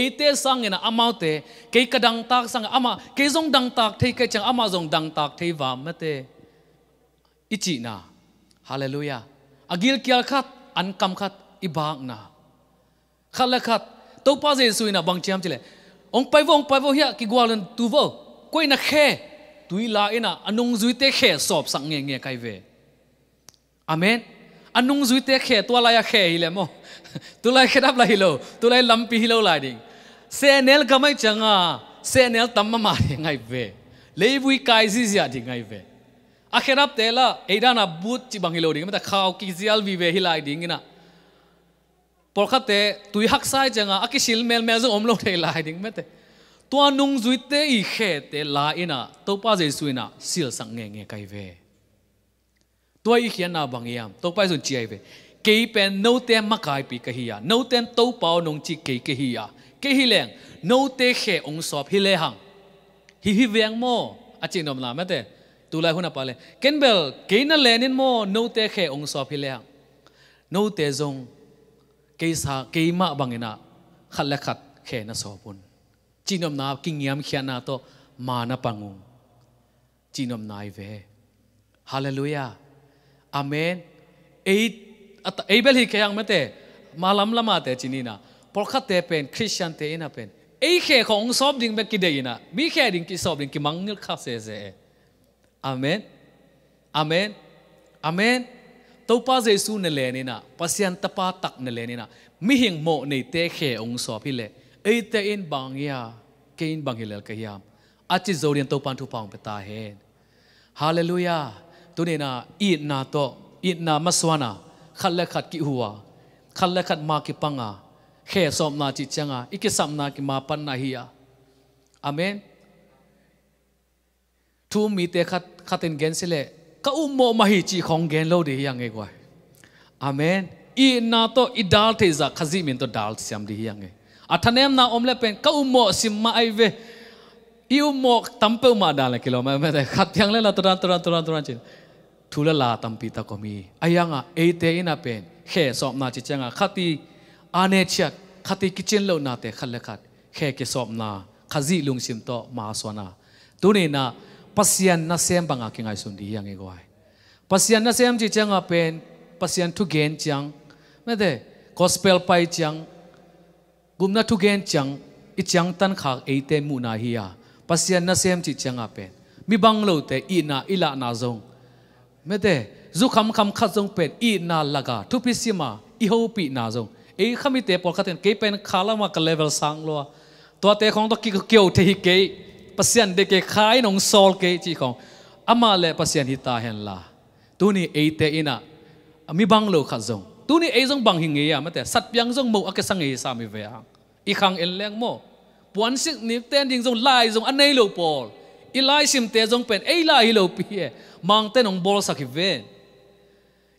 ate sang ina amaute ke kadang tak sang ama ke zong dang tak thei ke chang ama zong dang tak thei wa mate ichi na hallelujah agil kial khat an kam khat ibak na khala khat to pa je suina bang chiam chile ong pai vong pai vo hia ki gwalan tu vo koi na khe tui la ina anung zui te khe sop sang nge nge kai ve amen anung zui te khe to la ya khe ile mo tu lai khedap lại hilo tu lai lampi hilo chăng à se nel kamai mà se nel tamma ma ngai ve leibui gì ji zia ding ngai ve a khedap te la eida na but chi bang hilo mà ta khaw ki zial vi ve đi nghe na por kha te tui hak sai changa a ki sil mail mel zo omlo thei lai ding me te tua nung zui te i khe te la ina to pa je na sil sang nghe nghe cái về tua i khian na bang yam to pa zo chi ai ve kế bên nấu tên mắc gai bị cái hiya nấu tên tàu bao nông chỉ kế cái hiya cái hi leng nấu tên khe ông sọp hi lê hằng hi hi vang mô à chị nôm làm thế tu lại hôn apale ken bel kế na lên nên mô nấu tên khe ông sọp hi lê hằng nấu tên zong kế sa kế mạ bằng ina khát khát khe na sọp bun chị nôm nào kinh nghiệm khi na to mà na pangung chị nôm nai về Hallelujah. Amen. Eight at abel hi kyang mate malam lama te chinina porkha te pen christian te ina pen e khe khong sob ding bek kidai na mi khe ding ki sob ding ki mangil kha se se e. amen amen amen to pa se su ne le ni na pasian ta pa tak ne le ni na mi hing mo nei te khe ong so phi le e te in bang ya ke in bang hilal ka ya a chi zo rian to pan thu paung pe ta he hallelujah tu ne na i na to i na maswana ขันเลขัดกิหัวขันเลขัดมากิปังอาเขสมนาจิจังอาอีกสัมนากิมาปันนาฮียาอเมนทูมีเตขัดขัดเป็นเกนสิเลก็อุโมมาฮิจิของเกนเราดียังไงกว่อเมนอีนาโตอีดาลเทซากขจิมินโตดาลสยามดียังไงอัธเนมนาอมเลเป็นก็อุโมสิมาไอเวอิวโมกตั้มเปอมาดาลเลกิโลเมตรขัดยังเลละตุรันตุรันตุรันตุรันจิทุลลาตัมปีตะก็มีอายังอ่ะเอเตอินาเป็นแค่สอบนาจิจังอ่ะขัตีอาเนชักขัตีกิจเชนเลวนาเตขัดเลขัดแค่กิสอบนาขจิลุงสิมโตมาสวนาตัวนี้นะปัศยันนัเซมบังอากิงไอสุนดียังไงก็ไอปัศยันนัเซมจิจังอ่ะเป็นปัศยันทุเกนจังไม่ได้กอสเปลไปจังกุมนาทุเกนจังอีจังตันขากเอเตมูนาฮียาปัศยันนัเซมจิจังอ่ะเป็นมีบังเลวเตอีนาอีลานาซงไม่ได้จุคำคำขัดจงเป็นอีนาลากาทุพิสิมาอีโูปีนาจงเอ้ขมิเตปอลขัดเกเป็นขาลามากเลเวลสังลัวตัวเตของตวกิเกียวเทฮิเกปัสยันเด็กขายนงโซลเกจีของอามาเลปัสยันฮิตาเฮนลาตัวนี้เอเตอินะมีบังโลขัดจงตัวนี้เอจงบังหิงเงียไม่เต้สัต์ยังจงมูอักษรเงียสามีเวียอีขังเอ็นลงโมปวนสิกนิเตนยิงจงไล่จงอันไหนูลปอล lai sim te jong pen ei la hi lo pi e mang te nong bol sakhi ve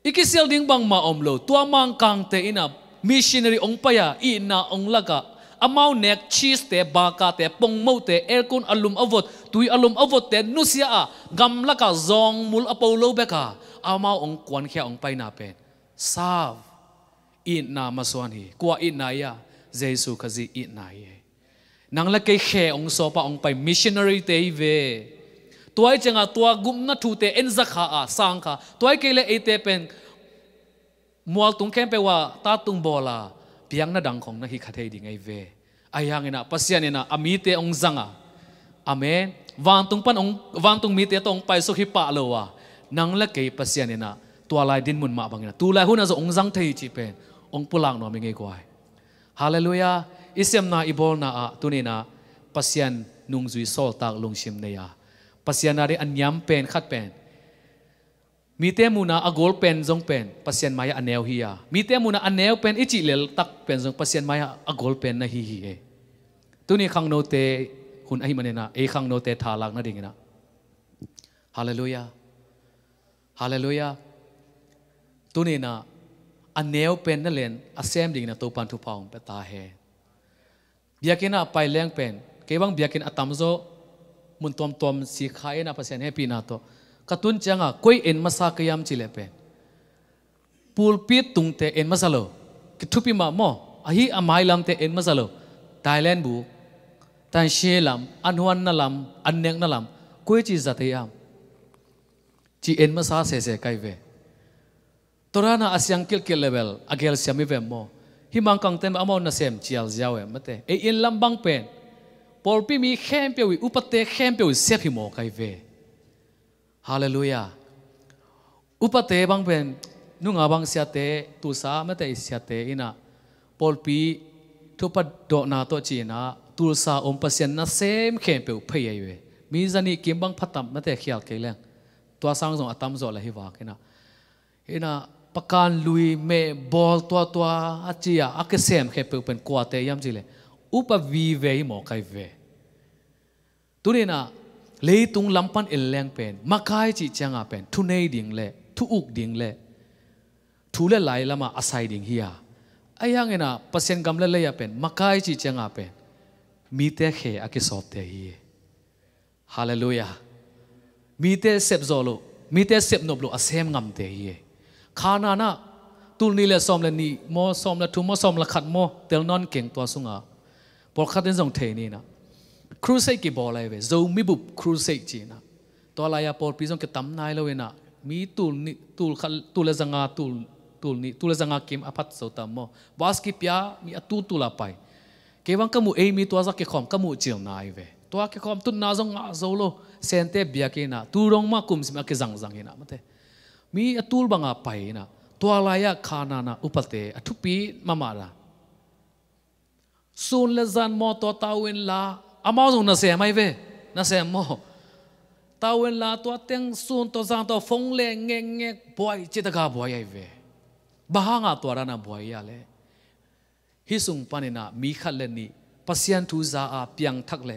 iki sel ding bang ma om lo tua mang kang te ina missionary ong paya i na ong laka amau nek cheese te baka te pong mo te aircon alum avot tui alum avot te nusia a gam laka zong mul apolo beka amau ong kwan khia ong pai pen sav i na maswani kwa i na ya jesu khazi i na ye nang la khe ong so pa ong pai missionary te ve tuai changa tua gum na thu te en zakha a ah, sang kha tuai kele le ate pen mual tung kem pe wa ta tung bola piang na dang khong na hi khathei ding ai ve ayang ina pasian ina amite ong zanga amen wantung pan ong wantung mi te tong pai so hi pa lo wa nang la kei pasian ina tualai din mun ma bangina tulai huna zo ong zang thei chi pen ong pulang no mi ngei kwai hallelujah isem na ibol na a tunina pasyan nung zui sol tak lung sim na ya pasyan ari anyam pen khat pen mi te muna agol pen zong pen pasyan maya anew hiya mi te muna anew pen ichi lel tak pen zong pasyan maya agol pen na hi hi e tuni khang no te hun ahi manena e khang no te thalak na dingena hallelujah hallelujah tunina anew pen na len asem dingna to pan thu paung pa ta he biakin a pai leng pen ke bang biakin atamzo mun tom tom si khai na pasen happy na to katun changa koi en masa kayam chile pen pulpit tung tungte en masalo kithupi ma mo ahi amai lam te en masalo thailand bu tan she lam anhuan na lam anneng na lam koi chi zate yam chi en masa se se kai ve torana asyang kil kil level agel siami ve mo hi mang kang tem amon na sem chial jawe mate e in lambang pen por pi mi khem pe wi upate khem pe wi sep hi mo kai ve hallelujah upate bang pen nu nga bang sia te tu sa mate sia te ina por pi thu pat do na to chi na tu sa om pasien na sem khem pe phai ai ve mi zani kim bang phatam mate khial ke leng tua sang zong atam zo la hi wa kina ina pakan lui me bol tua tua achia akesem khe pe pen kwa te yam jile upa vi ve mo kai ve tunena le tung lampan el leng pen makai chi changa pen thu nei ding le thu uk ding le thu le lai lama asai ding hia ayang ena pasen gam le le ya pen makai chi changa pen mi te khe akesop te hi hallelujah mi te sep zolo mi te sep noblo asem ngam te hi คานานะตุลนี่เลยสอมเลนี่มอสอมละทุมอสอมละขัดมอเตลนอนเก่งตัวสุงาพอขัดเดินส่งเทนี่นะครูเซกิบอกอะไรเว้ย zoom มิบุบครูเซกีนะตัวลายาอพอปีส่งเกตัมนายเลยนะมีตุลนี่ตุลขัดตุลสังาตุลตุลนี่ตุลสังาเกมอภัตสตามอบาสกิปยามีอตุตุลาไปเกวังกมูเอมีตัวสักเกคอมกมูเจียวนายเว้ยตัวเกคอมตุนนาจงอาโซโลเซนเตบียเกนะตูรงมาคุมสิมาเกจังจังเกนะมั้งเตมีอตุลบังอาไปนะตัวลายคานานาอุปเตอทุปีมามาละส่วนเลซันมอตัวตาเวนลาอามาส่งนาเสียไม่เวนาเสียมอตาเวนลาตัวเต็งส่วนตัวซังตัวฟงเลงเงงเงกบวยจิตกาบวยไอเวบ้างาตัวรานาบวยยาเลฮิสุงปานินามีขัดเลนีปัสยันทูซาอาเปียงทักเล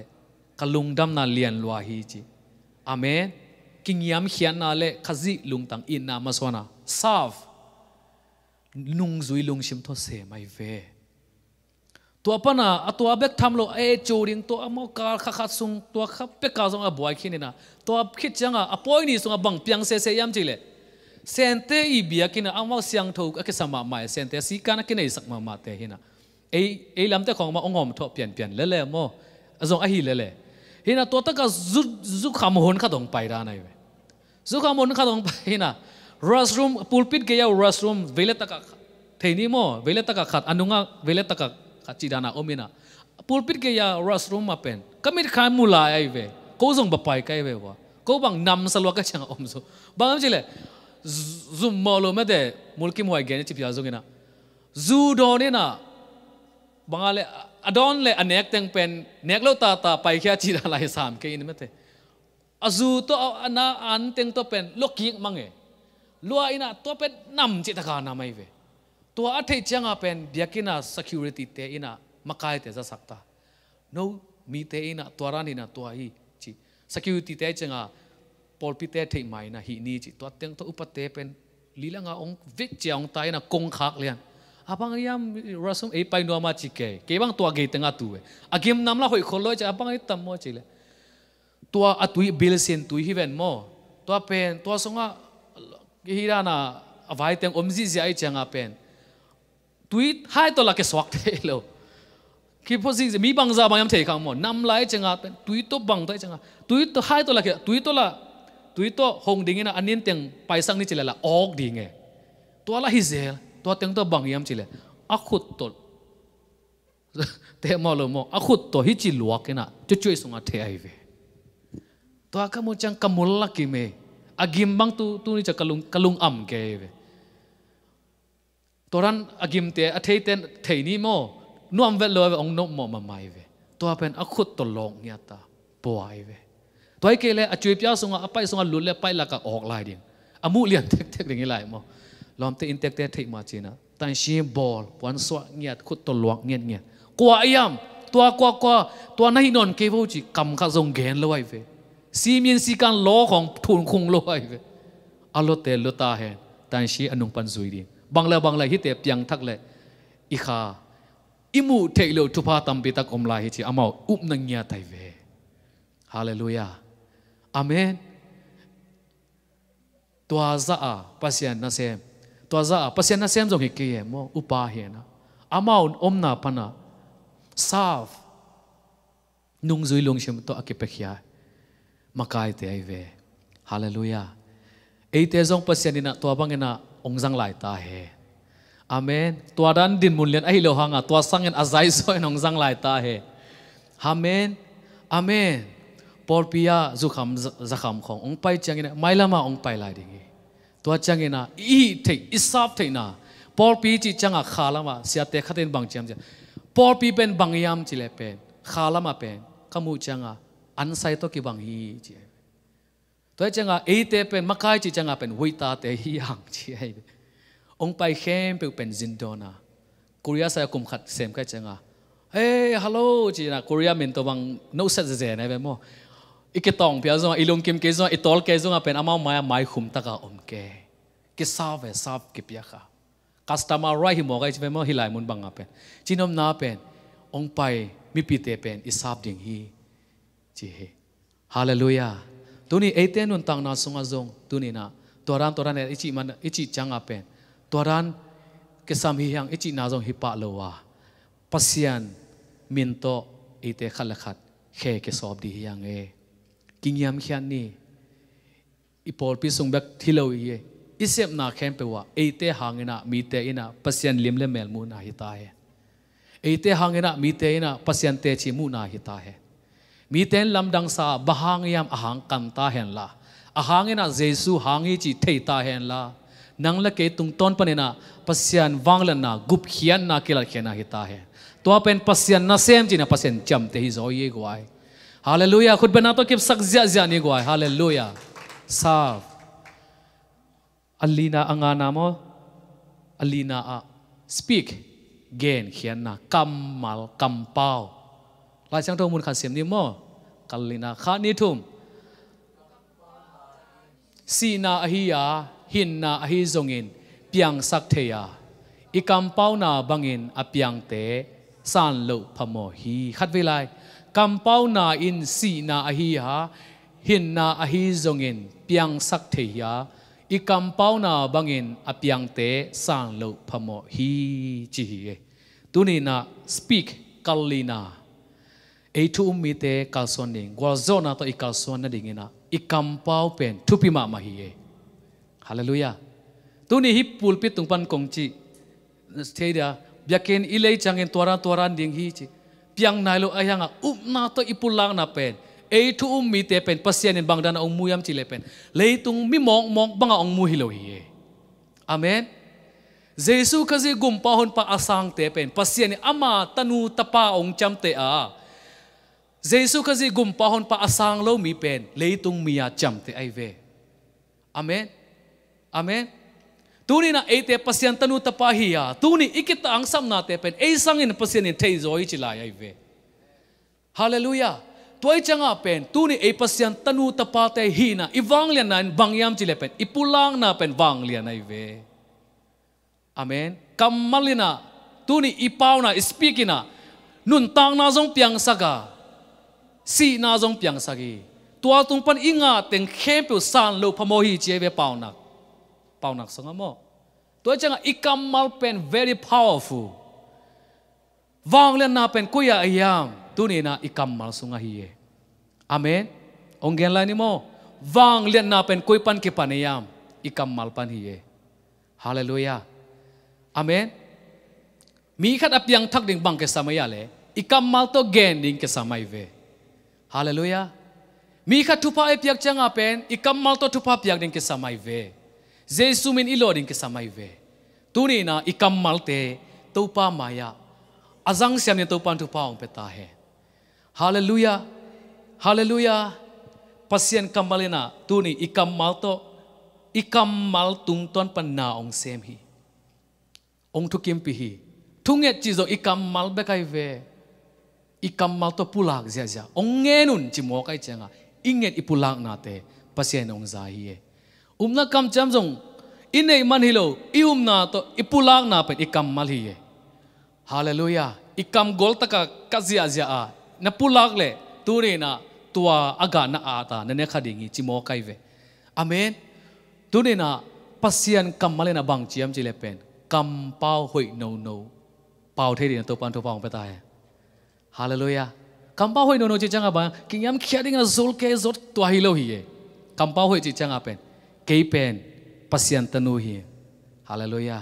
กลุงดำนาเลียนลัวฮีจีอเมน kinh yam khian na le khazi lung tang in na ma sona sav nung zui lung sim tho se mai ve tua pana atua bek tham lo e choring to amo ka kha kha sung tua kha pe ka zong a boy khin na to khit changa apoi ni sung a bang piang se se yam chile sente i bia kina amo siang tho ka sama mai sente si kana kina sak ma ma te hina ei ei lam te khong ma ongom tho pian pian le le mo azong a hi le le hina to ta ka zu zu kham hon kha dong pai ra nai สุขามนข้าตรงไปนะรัสรูมพูลปิดเกียวรัสรูมเวลตะกักเทนีโมเวลตะกักขัดอนุงะเวลตะกักขัดจีดานาอมินะพูลปิดเกียวรัสรูมมาเป็นก็ไมีขายมูลาไอเวก็ส่งบไปไกเววะก็บังนำสลวกเชียงอมซุบางทีเลย z o o m มา molo mede mulki mo agene c ุกินะ z o gena น u do ne na bangale adon le anek t e n น pen n e วตาตาไปแค่ k y ด chi da lai sam ke in mete azu to ana an teng to pen loki mange lua ina to pen nam chi ta ka na mai ve to a thei changa pen biakina security te ina makai te za sakta no mi te ina twarani na to hi chi security te changa polpi te thei mai na hi ni chi to teng to upate pen lilanga ong vik chiang ta ina kong khak lian abang yam rasum e pai no ma chi ke ke bang to ge tenga tu e. agim la hoi kholoi cha abang i mo chi le tua atui bil sin tui hi ven mo tua pen tua songa hira na vai teng omji ji ai changa pen tui hai to la ke swak the lo khi phô gì mi bang ra bằng em thể khang mà năm lái chẳng pen túi to bang tới chẳng hạn túi to hai to là kia túi to là túi to hồng đình na anh yên tiếng bài sang đi chỉ là ốc đi nghe to là hi zel tua tiếng to bang em chile là ác khut to thế mà lo mà ác to hi chỉ luộc cái nào chú chú xong e à thế ai về ตัวขมูจังกมุลลักิเมอากิมบังตูตูนี่จะกลุงกลุงอ่ำเกเวตัวนั้นอากิมเตะอเทยเตนเทยนี่โมนวมเวลเลยองนมมอมาไม่เวตัวเป็นอคุดตลงเนี่ยตาป่วยเวตัวไอ้เกลอจุยพิยาสงะไปสงะลุลเลไปละก็ออกลายดิ่งอามูเลียนเทกเทกดิ่างนี้ลายมอลอมเตอินเทกเตเทยมาจีนะแต่ชีบอลวันสวะเงียดคุดตลงเงียดเงียดกว่าอ้ยามตัวกว่ากว่าตัวนั่นนนเกวจิกำข้าทรงแกนเลยเว si miên si kan lo khong thun khung lo ai ve alo te lo ta he tan si anung pan zui di bangla bangla hi te piang thak le i kha imu te lo tu pa tam bi ta kom la hi chi amao up nang nya tai ve hallelujah amen tua za a pasian na sem tua za a pasian na sem jong hi ki mo upa he na amao om na pana sav nung zui lung shem to akipekhia makai te ai ve hallelujah ei te zong pasian ina to bang ina ongjang lai ta he amen to dan din mun len ai lo hanga to sangen azai so en ongjang lai ta he amen amen pia porpia zukham zakham khong ong pai changina mailama ong pai lai dingi to changina i the isap theina porpi chi changa khalama sia te khaten bang cham porpi pen bangyam chile pen khala ma pen kamu changa an sai to ki bang hi chi to changa e te pen makai chi changa pen huita te hi hang chi ai ông pai khem pe pen zindona, korea sa kum khat sem ka changa hey hello chi na korea min to bang no sa ze ne be mo ikitong pia zo ilung kim ke zo itol ke zo pen ama maya mai khum taka om ke ke save sab ke pia kha customer right hi mo ga chi mo hilai mun bang pen chinom na pen ông pai mi pi te pen isab ding hi chi hallelujah tuni eiten un tang na sunga zong tuni na toran toran ne ichi man ichi changa pen toran ke sam hi yang ichi na zong hi pa lowa pasian min to ite khal khat khe ke sob di yang e kingyam khian ni ipol pi sung bak thilo ye isep na khem pe wa eite hangena mi te ina pasian limle mel mu na hi ta he eite hangena mi te ina pasian te chi mu na hi ta he มีเต้นลำดังซาบะหางยามอาหางกันตาเห็นละอาหางเอ็นะเจสุหางอีจีเทตาเห็นละนังละเกตุงต้นปนนะปัสยานวังละนะกุบเขียนนาเกลเขียนนาหิตาเห็นตัวเป็นปัสยานนาเซมจีนะปัสยานจำเตหิจอยเยกวายฮาเลลูยาขุดบนาตกิบสักเจียเจียนี่กวายฮาเลลูยาซาฟอัลลีนาอังานาโมอัลลีนาอะ speak gain เขียนนะกัมมัลกัมเปาลายเสียงทงมุนขัดเสียมนิมอกัลลินาขานิทุมสีนาอหิยาหินนาอหิจงอินเปียงสักเทียอีกำเป้านาบังอินอเปียงเตสานโลพมอฮีขัดเวลายกำเป้านาอินสีนาอหิยาหินนาอหิจงอินเปียงสักเทียอีกำเป้านาบังอินอเปียงเตสานโลพมอฮีจีฮีตุนีนา speak กัลลินา ei tu umi te kalson ding gwal zona to ikalson na dingina ikampau pen tupi ma mahi e haleluya tu ni hi pulpit tung pan kong chi stedia byaken ilei changen twara twara ding hi chi piang nai lo ayanga up na to ipulang na pen ei tu umi te pen pasien in bangdan ong muyam chi le pen lei tung mi mong mong banga ong mu hi lo hi e amen Jesus kasi gumpahon pa asang te pen pasien ama tanu tapa ong champte a ah. Giêsu cái gì gum pa asang lo mi pen lấy tung mi a chăm te ai ve. amen amen tu ni na ai te pasian tanu tapa hi ya ni ikit ang sam na te pen ai sang in pasian in thei zoi chi lai ai về hallelujah tuai changa pen tu ni ai pasian tanu tapa te hi na iwang lian na bangyam chile le pen ipulang na pen wang lian ai ve. amen kamalina tu ni ipau na speak ina nun tang na zong piang saga สีนาจงเปียงสักีตัวตุงปันอิงาเต็งเข้มเปียวสานลูพโมฮีเจเวเป่านักเป่านักสังมอตัวจังอิกามมาเป็น very powerful วางเล่นนาเป็นกุยอายามตัวนี้นะอิกามมาสุงาฮีเออเมนองเกนไลนิโมวางเล่นนาเป็นกุยปันกิปันยามอิกามมาปันฮีเอฮาเลลูยาอเมนมีขัดอภิยังทักดิ่งบังเกสามัยอะไรอิกำมมาโตเกนดิ่งเกสามัยเวฮาเลลูยามีขัดทุพาเอพยักจังอาเป็นอีกคำมัลโตทุพาพยักดิ้งกิสมัยเวเจสุมินอิโลดิ้งกิสมัยเวตูนีน่าอีกคำมัลเตทุพามายาอาจังเสียมีทุพันทุพาองเปตาเฮฮาเลลูยาฮาเลลูยาพัศยันคำมัลีน่าตูนีอีกคำมัลโตอีกคำมัลตุงตอนปนนาองเซมฮีองทุกิมพีฮีทุงเอ็ดจีโซอีกคำมัลเบกัยเว ikamal to pulak zia zia ongenun chi mo kai changa inget ipulak na te pasien ong za hi e. umna kam cham jong ine man hilo ium na to ipulak na pe ikamal hi e. hallelujah ikam gol taka kazia zia a na pulak le ture na tua aga na ata na ne khadingi chi mo kai ve amen ture na pasien kamal na bang chiam chi le pen kam pau hoi no no pau the ri na to pan to pau pa ta ฮาเลลูยาคำพ่อหวยโนโนจีจังอะไรคิงยามขี้อะไรกันจอลเคจอดตัวฮิโลฮีเอคำพ่อหวยจีจังอะไรเป็นเคยเป็นพัศยันตนุฮีฮาเลลูยา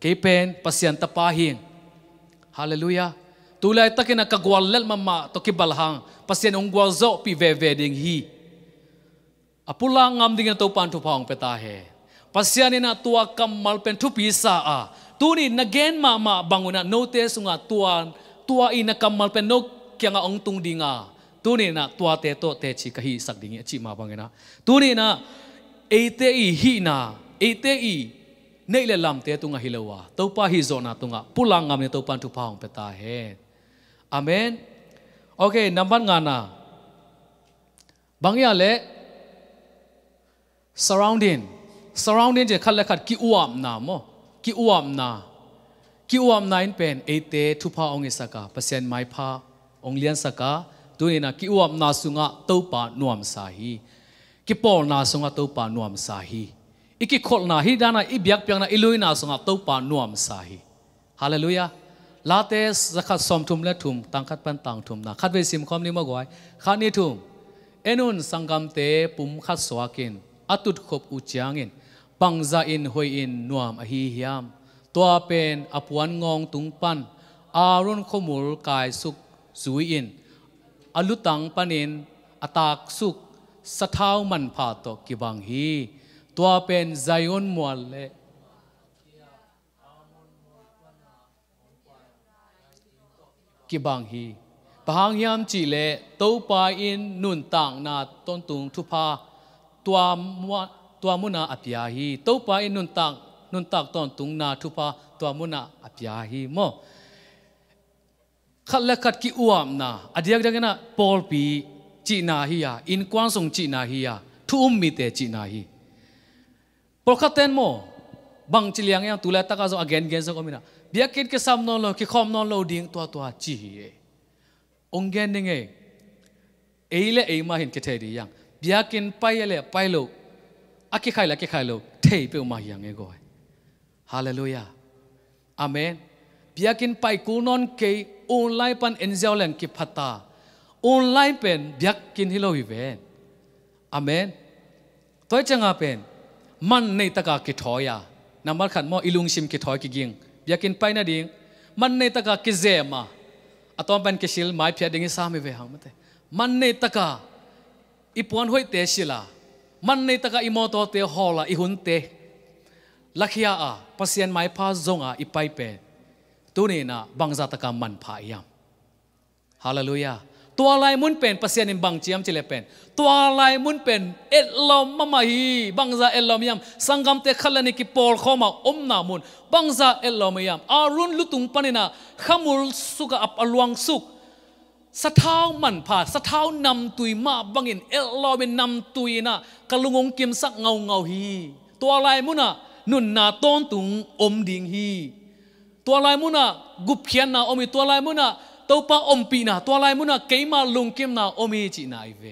เคยเป็นพัศยันตปาฮีฮาเลลูยาตุลัยตะกินะกัวลเลมมาตุกิบัลฮังพัศยันองกัวจอพีเวเวดิงฮีอะพุลังงามดิ่งตัวปันทุพองเปตาเฮพัศยันนี่นะตัวคำมัลเป็นทุพีสาอาตุนีนักเกนมามาบังุนะโนเตสุงาตัว tua i na kam mal penok kya nga ong tung dinga tuni na tua te to te chi kahi sak dingi ya chi ma bangena tuni na e te i hi na e te i nei le lam te tunga hilowa topa hi zona tunga pulang ngam ne topan tu paung peta he amen okay number nga na bangya le surrounding surrounding je khalakat ki uam na mo ki uam na กิวัมนายเป็นเอเตทุพาองค์สักาเปอร์เซ็นต์ไม่พาองเลียนสักาตัวนี้นะกิวัมนาสุงะเต้าปานวมสาฮีกิปอลนาสุงะเต้าปานวมสาฮีอีกคขลนะฮิดานะอีบียกเปียงนะอิลุยนาสุงะเต้าปานวมสาฮีฮาเลลูยาลาเตสขัดสมทุมและทุมตังคัดเป็นตังทุมนะขัดเวสิมความนี้มากว่าขานี้ทุมเอนุนสังกัมเตปุ่มขัดสวากินอตุดขบอุจยางินปังซาอินหอยอินนวมอหิยามตัวเป็นอภวนงองตุงปันอารุณขมูลกายสุขสุยอิน อลุตังปนิน อตากสุขสะท้าวมันผาตกกิบังฮีตัวเป็นไซออนมวลเลกิบังฮีหังยามจีเลเต้าปาอินนุนต่างนาต้นตุงทุพาตัวมวตัวมุนาอภิยาฮีเต้าปาอินนุนต่างနွန်တက်တွန်တုံနာထုပါตัวมุนาอภิยาหิโมขัดและขัดกิอวมนาอดียกดังนั้นปอลปีจีนาฮิยาอินกวางสงจีนาฮิยาทุ่มมีแต่จีนาฮิปอลขัดเต็นโมบางจิเลียงยังตุเลตักอาซอเกนเกนซอกมินาเบียกิดกิสามนอนโลกิคอมนอนโลดิ่งตัวตัวจีเอองเกนยังไงเอเลเอมาเห็นกิเทดียังเบียกินไปเลไปโลอากิไข่ละกิไข่โลเทไปมาอย่างไงก็ Hallelujah. Amen. Biakin pai kunon ke online pan enjau leng ki phata. Online pen biakin hilo hi ven. Amen. Toi changa pen man nei taka ki thoya. Namar khan mo ilung sim ki thoi ki ging. Biakin pai na ding man nei taka ki zema. Atom pen ki sil mai phia ding sa mi ve hang mate. Man nei taka ipuan hoi te sila. Man nei taka imoto te hola ihun te. ลักยาอาพัศย e n mai pa zonga i ไปเป e ตัวนี้นะบัง a าต k a man pha า a m h a l ล e l u ตัวลายมุนเป็นพัศย์น์นบังเจียมจิเลเป็นตัวลายมุนเป็นเอลอมมามาฮีบังซาเอลอมยามสังกัมเตขัลนิกิปอลขอมาอมนามุนบังซาเอลอมยามอารุนลุตุงปันนะขมุลสุกอับอลวงสุกสะตท้ามันพาสะเท้านำตุยมาบังอินเอลอมเป็นนำตุยนะกะลุงงกิมสักเงาเงาฮีตัวลายมุนอะนุนนาต้นตุงอมดิ่งฮีตัวลายมุนะกุบเขียนนาอมีตัวลายมุนะตัวปะอมปีนาตัวลายมุนะเกมาลุงเกมนาอมีจีนายเว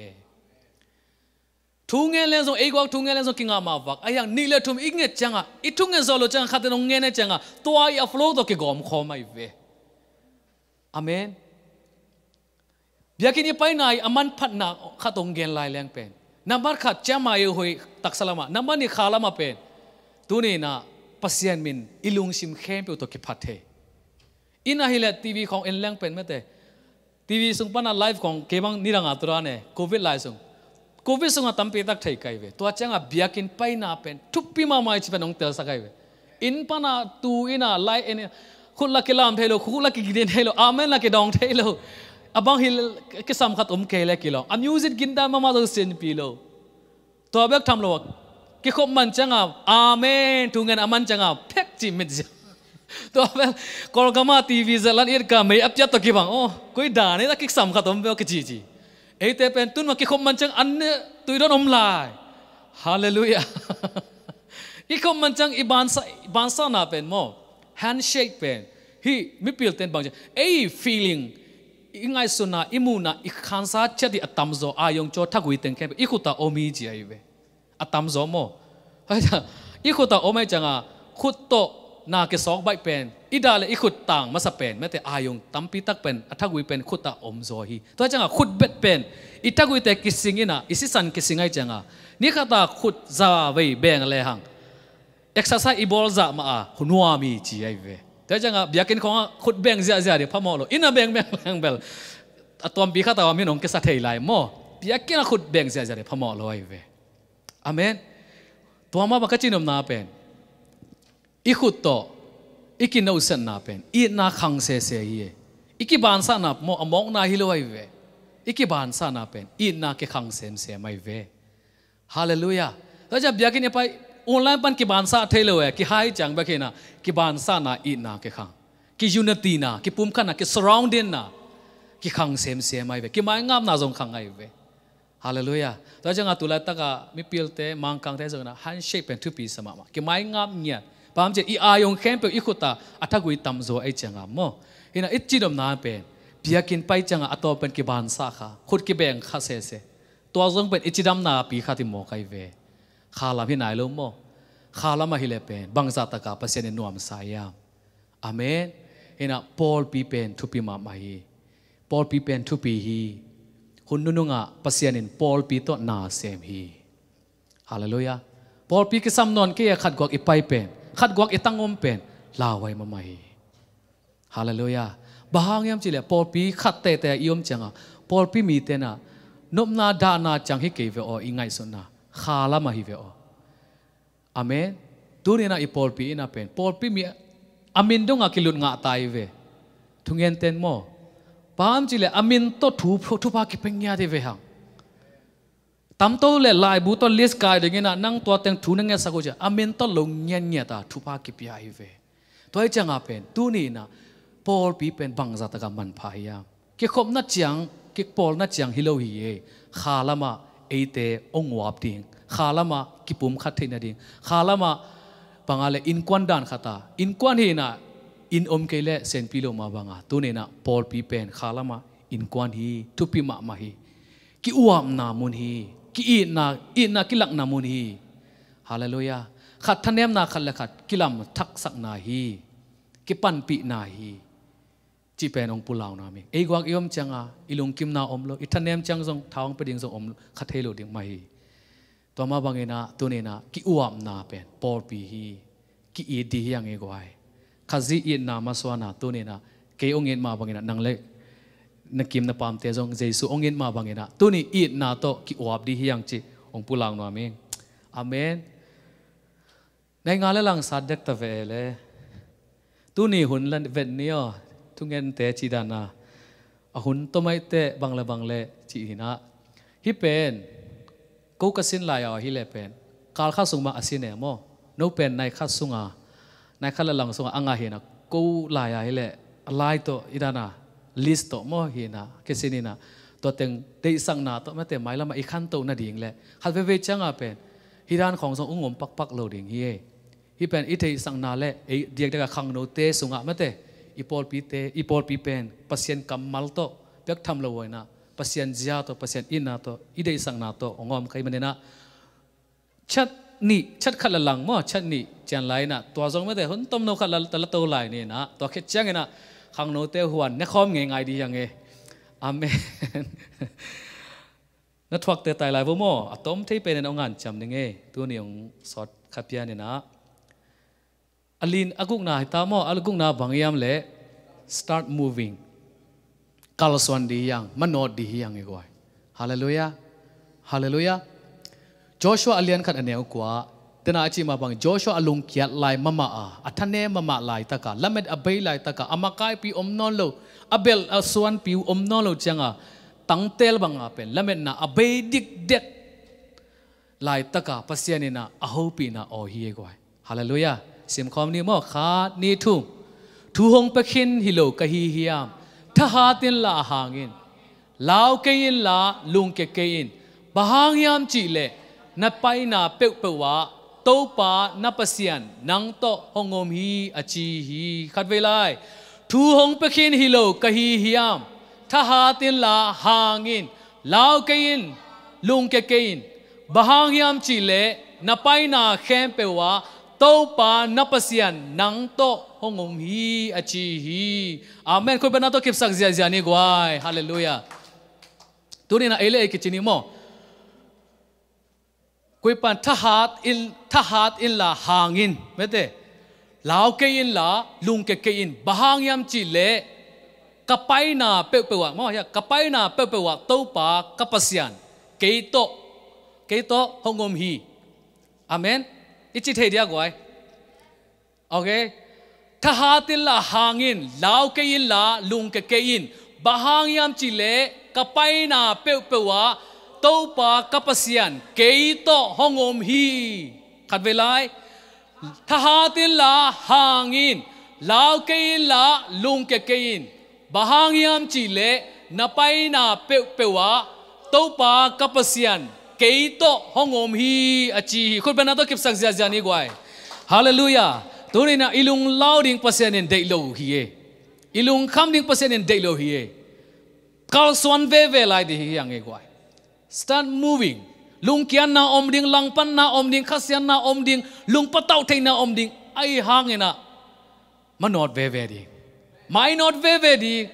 ทุ่งเงี้ยเล่นส่งเอกวักทุ่งเงี้ยเล่นส่งกิงอามาวักไอ้ยังนี่เล่ทุ่มอีกเงี้ยจังอ่ะอีทุ่งเงี้ยโซโลจังขัดน้องเงี้ยเนี่ยจังอ่ะตัวไอ้ฟลอตัวเกี่ยกอมขอไม่เวอเมนเบียกินยี่ไปไหนอามันพัดหนักขัดตรงเงี้ยลายแรงเป็นนับบัตรขัดเจ้ามาเอหอยตักสลามะนับบัตรนี่ขาลามาเป็น tu ne na pasien min ilung sim khem pe to ke phathe ina hile tv khong en lang pen mate tv sung pana live khong kebang niranga tura ne covid lai sung covid sung tam pe tak thai kai ve to changa biakin pai na pen thuppi ma mai chi penong tel sakai ve in pana tu ina lai en khul la kelam thelo khul la ki giden thelo amen la ke dong thelo abang hil ke sam khat um ke le kilo amused ginda ma ma do sin pilo to abek tham lo cái khom man chẳng à amen tu ngân aman chẳng à phép chỉ mình giờ तो अब कॉल कमा टीवी जलन इर का मैं अब cái तो की बांग ओ कोई दाने ना किक सम खतम बे किची जी ए ते पेन तुन मकी खम मनचंग अन्य तुइ दोन ओमलाय हालेलुया इ खम मनचंग इ बांसा बांसा ना पेन मो handshake पेन hi mi pil ten bang ए feeling ngay ingai suna imuna ikhansa chadi ai ayong cho thagui ten ke ikuta omi ji aibe อาตามโมอ้ยจ้ะอีขุดต่างโอไม่จังอ่ะขุดโตนาเกสอกใบเป็นอีดาเลยอีขุดต่างมาสเปนแม้แต่อายุงตั้มปีตักเป็นอัทกวิเป็นขุดตาอมโซฮีตัวจังอ่ะขุดเบ็ดเป็นอีทักวิแต่กิสิงินะอีสิสันกิสิงไอจังอ่ะนี่ข้าตาขุดซาเวยเบงเลยหังเอ็กซ์ไซส์อีบอลจะมาฮุนัวมีจีไอเวตั่จังอ่ะเยีกกินของขุดเบงเสียเสียเดี๋ยวพะโมอโลอินะเบงเบงเบงเบลตัวมีข้าตาว่ามีน้องเกัต์ไหยไลมบียกินขุดเบงเสียเสียเดี๋ยวพะโมโลไอเว Amen. Tua ma baka chinom na pen. Ikut to. Iki na usan na pen. I na khang se se ye. Iki bansa na mo among na hilo ay ve. Iki bansa na pen. I na ke khang sem se mai ve. Hallelujah. Rồi giờ bây giờ cái này online pan cái bản sa thế rồi cái e, hai chẳng bây giờ na cái bản sa na i na ke khang cái unity na cái pum na cái surrounding na cái khang xem xem ai về cái mai ngam na dòng khang ai về ฮาเลลูยาแ้วจังอาตุลาตกะมิเปลเตมังคังเตจังนะฮันเชปเป็นทุปีสมามาเกิไมงามเนี่ยบามเจอีอายงเข้มเป็นอีขุตาอัตกุยตัมโซไอจังอามอฮินาอิจิดมนาเป็นเบียกินไปจังอาตโตเป็นกิบานซาคาขุดกิเบงคาเซเซตัวจงเป็นอิจิดมนาปีขัดิโมไกเวขาลามีนายลโมอาลามาฮิเลเป็นบังซาตกะเปเซนนวมสายามอเมนฮินาพอลปีเป็นทุปีมามาฮีพอลปีเป็นทุปีฮี hunununga pasianin Paul Pito na sem hi hallelujah Paul pi kisam non ke khat gok ipai pen khat gok itangom pen lawai mama hi hallelujah bahang yam chile Paul pi khat te te iom chang changa Paul pi mi te na nop na da na chang hi ke ve o ingai so na khala mahi hi ve o amen turina i Paul pi ina pen Paul pi mi amin dunga kilut nga tai ve thungen ten mo ปามจิเลอมินโตถูทุพากกิเพงยาดีเวหังตามตัวเลยลายบุตรเลสกายดึงนะนั่งตัวเต็งถูนังเงียสักกูจะอมินโตลงเงียยเงียตาทุพากกิพยาอีเวตัวไอ้จังอาเป็นตูนี่นะปอลปีเป็นบังจัตกามันพายาเกี่ยบนัดจังเกี่ยปอลนัดจังฮิโลฮีเอขาลามาเอเตองวับดิงขาลามากิปุมขัดเทนดิงขาลามาบังอะไรอินควันดานขัตาอินควันเฮน่ะินอมเกลเซนพิโลมาบังอาตุเนนาปอลพีเพนขาลามาอินกวนฮีทุพิมามาฮีกิออวมนามุนฮีกิอีนาอีนากิลักนามุนฮีฮาเลลูยาขัดทนเนมนาขัดลขัดกิลามทักสักนาฮีกิปันปีนาฮีจีเปนองปุลาวนามิเอกวักยอมจังอาอิลุงคิมนาอมโลอิทันเนมจังซงท้างปรดิงซงอมโลขัดเฮโลดิงมาฮีตัวมาบังเอนาตุเนนากิออวมนาเพนปอลพีฮีกิอีดีฮียังเอกวายขจีอินนามาสวนาตัวนี้นะเกยองเงินมาบางเงินนั่งเล็กนักกิมนักปามเทีจงเจสุองเงินมาบางเงินนะตัวนี้อินนาโตกิอวบดีฮิยังจีองพูลังนัวเมงอเมนในงานเลังสัตว์เด็กตะเวเลยตัวนี้หุ่นลันเวนเนียทุกเงินเตจีดานาหุ่นตัวไม่เตะบางเลบางเลจีนะฮิเป็นกูกสินลายอ่ะฮิเลเป็นการข้าสุงมาอสินเนมโนเป็นในข้าสุงอ่ะนายขั้นหลังส่งอ่างเห็นนะกูลายอะไรเลยลายตัวอีดานะลิสต์ตัวมอเห็นนะเค่สิ่นี้นะตัวเต็งได้สังนาตัวแม่แต่ไม่ละมาอีขั้นตัวน่ะดิ่งเลยขัดเวเวจังอ่าเป็นฮิดานของส่งอุ้งอมปักปักเราดิ่งเย่ฮิเป็นอีเทสังนาเละไอเดียกเด็กขังโนเตสุงอ่ะไม่แต่อีพอลปีเตอีพอลปีเป็นปัสยันกัมัลโตเด็กทำเราไว้นะปัสยันเจ้าตัวปัสยันอินนาตัวอีเดสังนาตัวองอมใครมันเนี่ยนะชัดนี่ชัดขัดหลังมั่วชัดนี่จันไลน่ะตัวทรงไม่ได้หุ่นต้มนกขัดตะละตไวไลนี่นะตัวแค่จังนะขังโนเตหวนนยคอมไงไงดียังไงอเมนนัทวักเตตายไลวมออตอมที่เป็นในองค์งานจำยังไงตัวนี้ของสอดขับยานี่นะอลินอากุกนาตามออากุกนาบางยามเละ start moving กาลสวันดียังมันนอดดียังไงกว่าฮาเลลูยาฮาเลลูยาจอชัวเลียนขันเนียวกว่าแต่นาจีมาบังจอชัวลุงเกียรลายมามาอาอันเนมามาลายตะกะละเม็ดอเบลายตะกาอามากายปีอมนอโลอเบลอสวนปีอมนอนโลจังอ่ะตั้งเตลบังอาเป็นละเม็ดนาะอเบดิกเด็กลายตะกะพัศยานีนาอาหูปีนาะโอฮีเอกวยฮาเลลูยาเสียงความนี้มอขาดนี่ทุ่มทูหงเปะคินฮิโลกะฮีฮิยามทหาตินลาหางินลาวเกยินลาลุงเกเกยินบะหางยามจีเล่ na pai na pe pe wa to pa na pasian nang to hongom hi achi hi khat ve lai thu hong pe khin hi lo ka hi hiam tha ha tin la hangin lao kein lung ke kein bahang hiam chi le na pai na khem pe wa to pa na pasian nang to hongom hi achi hi amen ko bana to kip sak zia zia ni gwai hallelujah tu ni na ele ke chini mo คุยปันทหารอินทหารอินลาหางินเมื่ไดลาวเกยินลาลุงเกเกยินบางยามจีเล่กไปนาเปเปวะมอยกับไปนาเปเปวะเต้าปากับปัสยานเกยโตเกยโตหงมฮีอเมนอิจิเทียกไว้โอเคทหารอินลาหางินลาวเกยินลาลุงเกเกยินบางยามจีเล่กไปนาเปเปวะ tâu pa kapasian kế to hong om hi khát về lại tha ha tin là hàng in lao kế là lung kế kế in bà hàng yam chỉ lệ na pai na pe pe wa tâu pa kapasian kế to hong om hi achi khôn bên đó kịp sắc zia zia ni guai hallelujah tôi na ilung lao ding pasian dei lo hi ilung kham ding pasian dei lo hi Carl Swan ve ve lại đi hiang yang e start moving lung kian na om ding lang pan na om ding khasian na om ding lung patau thay na om ding ai hang ina manot ve ve di mai not ve ve di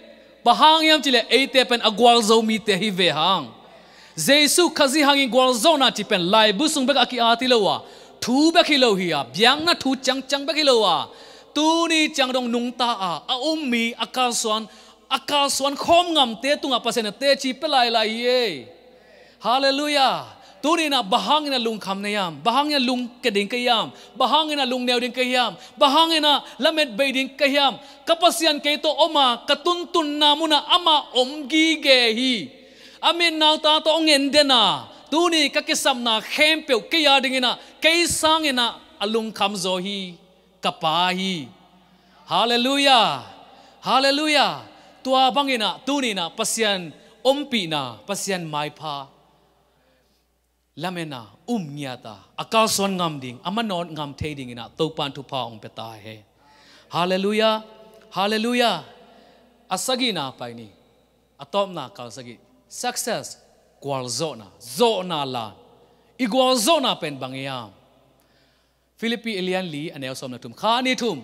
bahang yam chile ate pen agwal zo mi te hi ve hang jesu khazi hang gwal zo na ti pen lai bu sung bek aki ati lowa thu bek hi lo hi a byang na thu chang chang bek hi lowa tu ni chang dong nung ta a a um mi akal swan akal swan khom ngam te tunga pasena te chi pelai lai ye Hallelujah. Tu ni na bahang na lung kham na yam, bahang na lung keding ka yam, bahang na lung neo ding ka yam, bahang na lamet bay ding ka yam. Kapasyan kay to oma katuntun na muna ama omgi hi, Amin na ta to ongen dena. Tu ni kakisam na khempeu kaya ding na sang na alung kham zo hi kapahi. Hallelujah. Hallelujah. Tua bangina tu ni na pasyan ompi na pasyan mai pa. lamena umnyata akalson ngamding amanon ngam thading ina topan tu paung peta he hallelujah hallelujah asagina na paini atom na kalsagi success kwalzona zona la igwal pen bangya Philippi Elian Lee anel som na tum khani tum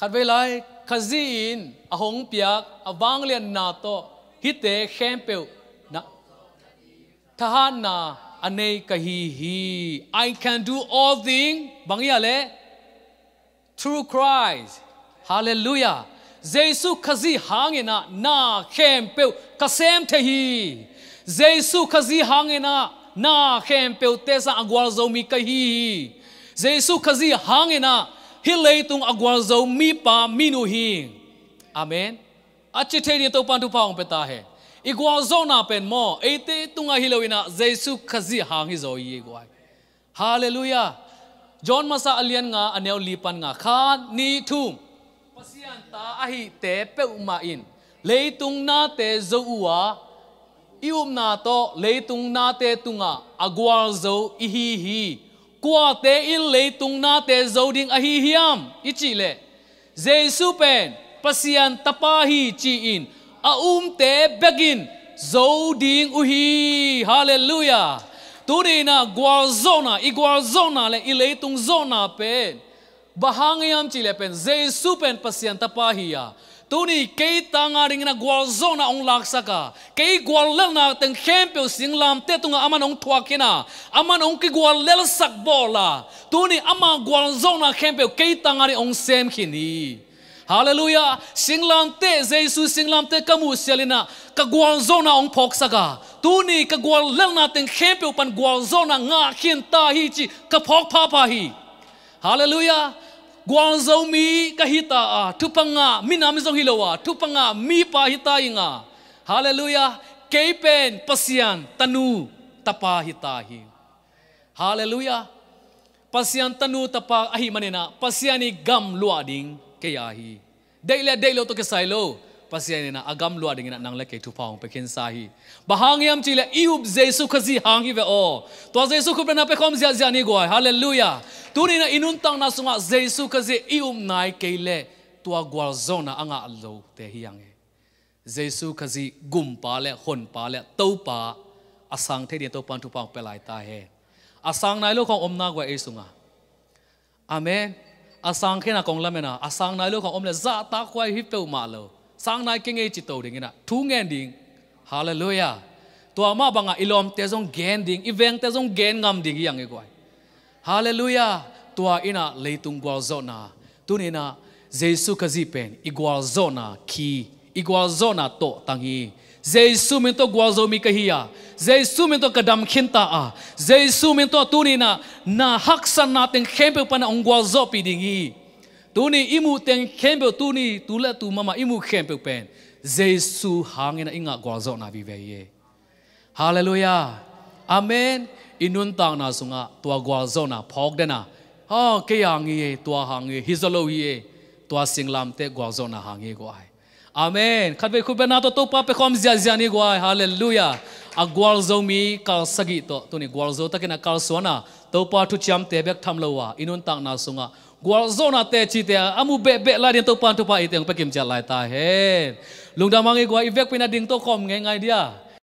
khát về lại khát gì in à hong piak à vang liền na to hít tế khem bèo na thà ha na anei kahi hi I can do all things bằng ya le through Christ hallelujah Jesus khazi hangena na khem pe kasem the hi Jesus khazi hangena na khem pe te sa agwal à zo mi kahi Jesus khazi hangena hilei tung agwal zo mi pa minu hi amen achi the ni to pan tu paung peta he igwal zo na pen mo ate tunga hiloina jesu khazi hang hi zo yi gwai hallelujah john masa alian nga anel lipan nga kha ni thu pasian ta ahi te pe uma in leitung na te zo uwa ium na to tung na te tunga agwal zo ihi hi qua te in lấy tung na te đinh ahi hiam, hi chỉ ichi le jesu pen pasian tapa hi chi in a um te begin zau đinh uhi, hallelujah tu ni na gwa zona i gwa zona le i lấy tung zona pen bahang yam chỉ le pen jesu pen pasian tapa hi ya à. 托尼，凯塔尼那瓜尔佐纳昂拉萨卡，凯瓜尔勒纳登坎佩乌辛兰特，托阿曼昂托阿基纳，阿曼昂凯瓜尔勒萨博拉，托尼阿曼瓜尔佐纳坎佩乌凯塔尼昂塞姆基尼，哈利路亚，辛兰特，耶稣辛兰特，卡穆西利亚纳，卡瓜尔佐纳昂福萨卡，托尼卡瓜尔勒纳登坎佩乌潘瓜尔佐纳阿钦塔伊奇卡福帕帕伊，哈利路亚。guang zomi kahita a tupanga minam zong hilowa tupanga mi pa hita inga hallelujah kepen pasian tanu tapa hita hi hallelujah pasian tanu tapa ahi manena pasiani gam luading kaya hi deile deilo to ke sailo pasian na agam lua ding na nang le ke thu paung pe khin sa hi bahang yam chi le iub jesu khazi hang hi ve o to jesu khu na pe khom zia zia ni go hallelujah tu ni na inun tang na sunga jesu khazi ium nai ke le tua gwal zona anga lo te hi yang e jesu khazi gum pa le hon pa le to pa asang the ni to pan thu paung pe lai ta he asang nai lo khong om na gwa e sunga amen asang khena kong lamena asang nai lo khong om le za ta khwai hi pe ma lo sang nai kinh ei chito ding na thu ngen ding hallelujah to ama banga ilom te jong gen ding event te jong gen ngam ding yang e kwai hallelujah to ina leitung gwal zona tunina jesu kazi pen igwal zona ki igwal zona to tangi Jesus min to gwazo mi kahiya Jesus min to kadam khinta a Jesus min to tu ni na na haksan natin khempe pa na ding i Tuni imu teng kempel tuni tulet tu mama imu kempel pen. Zesu hangin inga gwazo na viveye. Haleluya. Amen. Inun tang na sunga tua gwazo na pogdena. Ha keyangi ye tua hangi hizalo ye tua singlam te gwazo na hangi gwai. Amen. Kadwe kube na to topa pe kom zia zia ni gwai. Haleluya. A gwazo mi kal sagi to. Tuni gwazo takina kal suana. Topa tu chiam tebek tamlawa. Inun tang na sunga gwazo. Gua zona te chi te amu be be la din to pan to pa iteng pekim cha lai ta he lungda mangi gwa ivek pina ding to kom nge ngai dia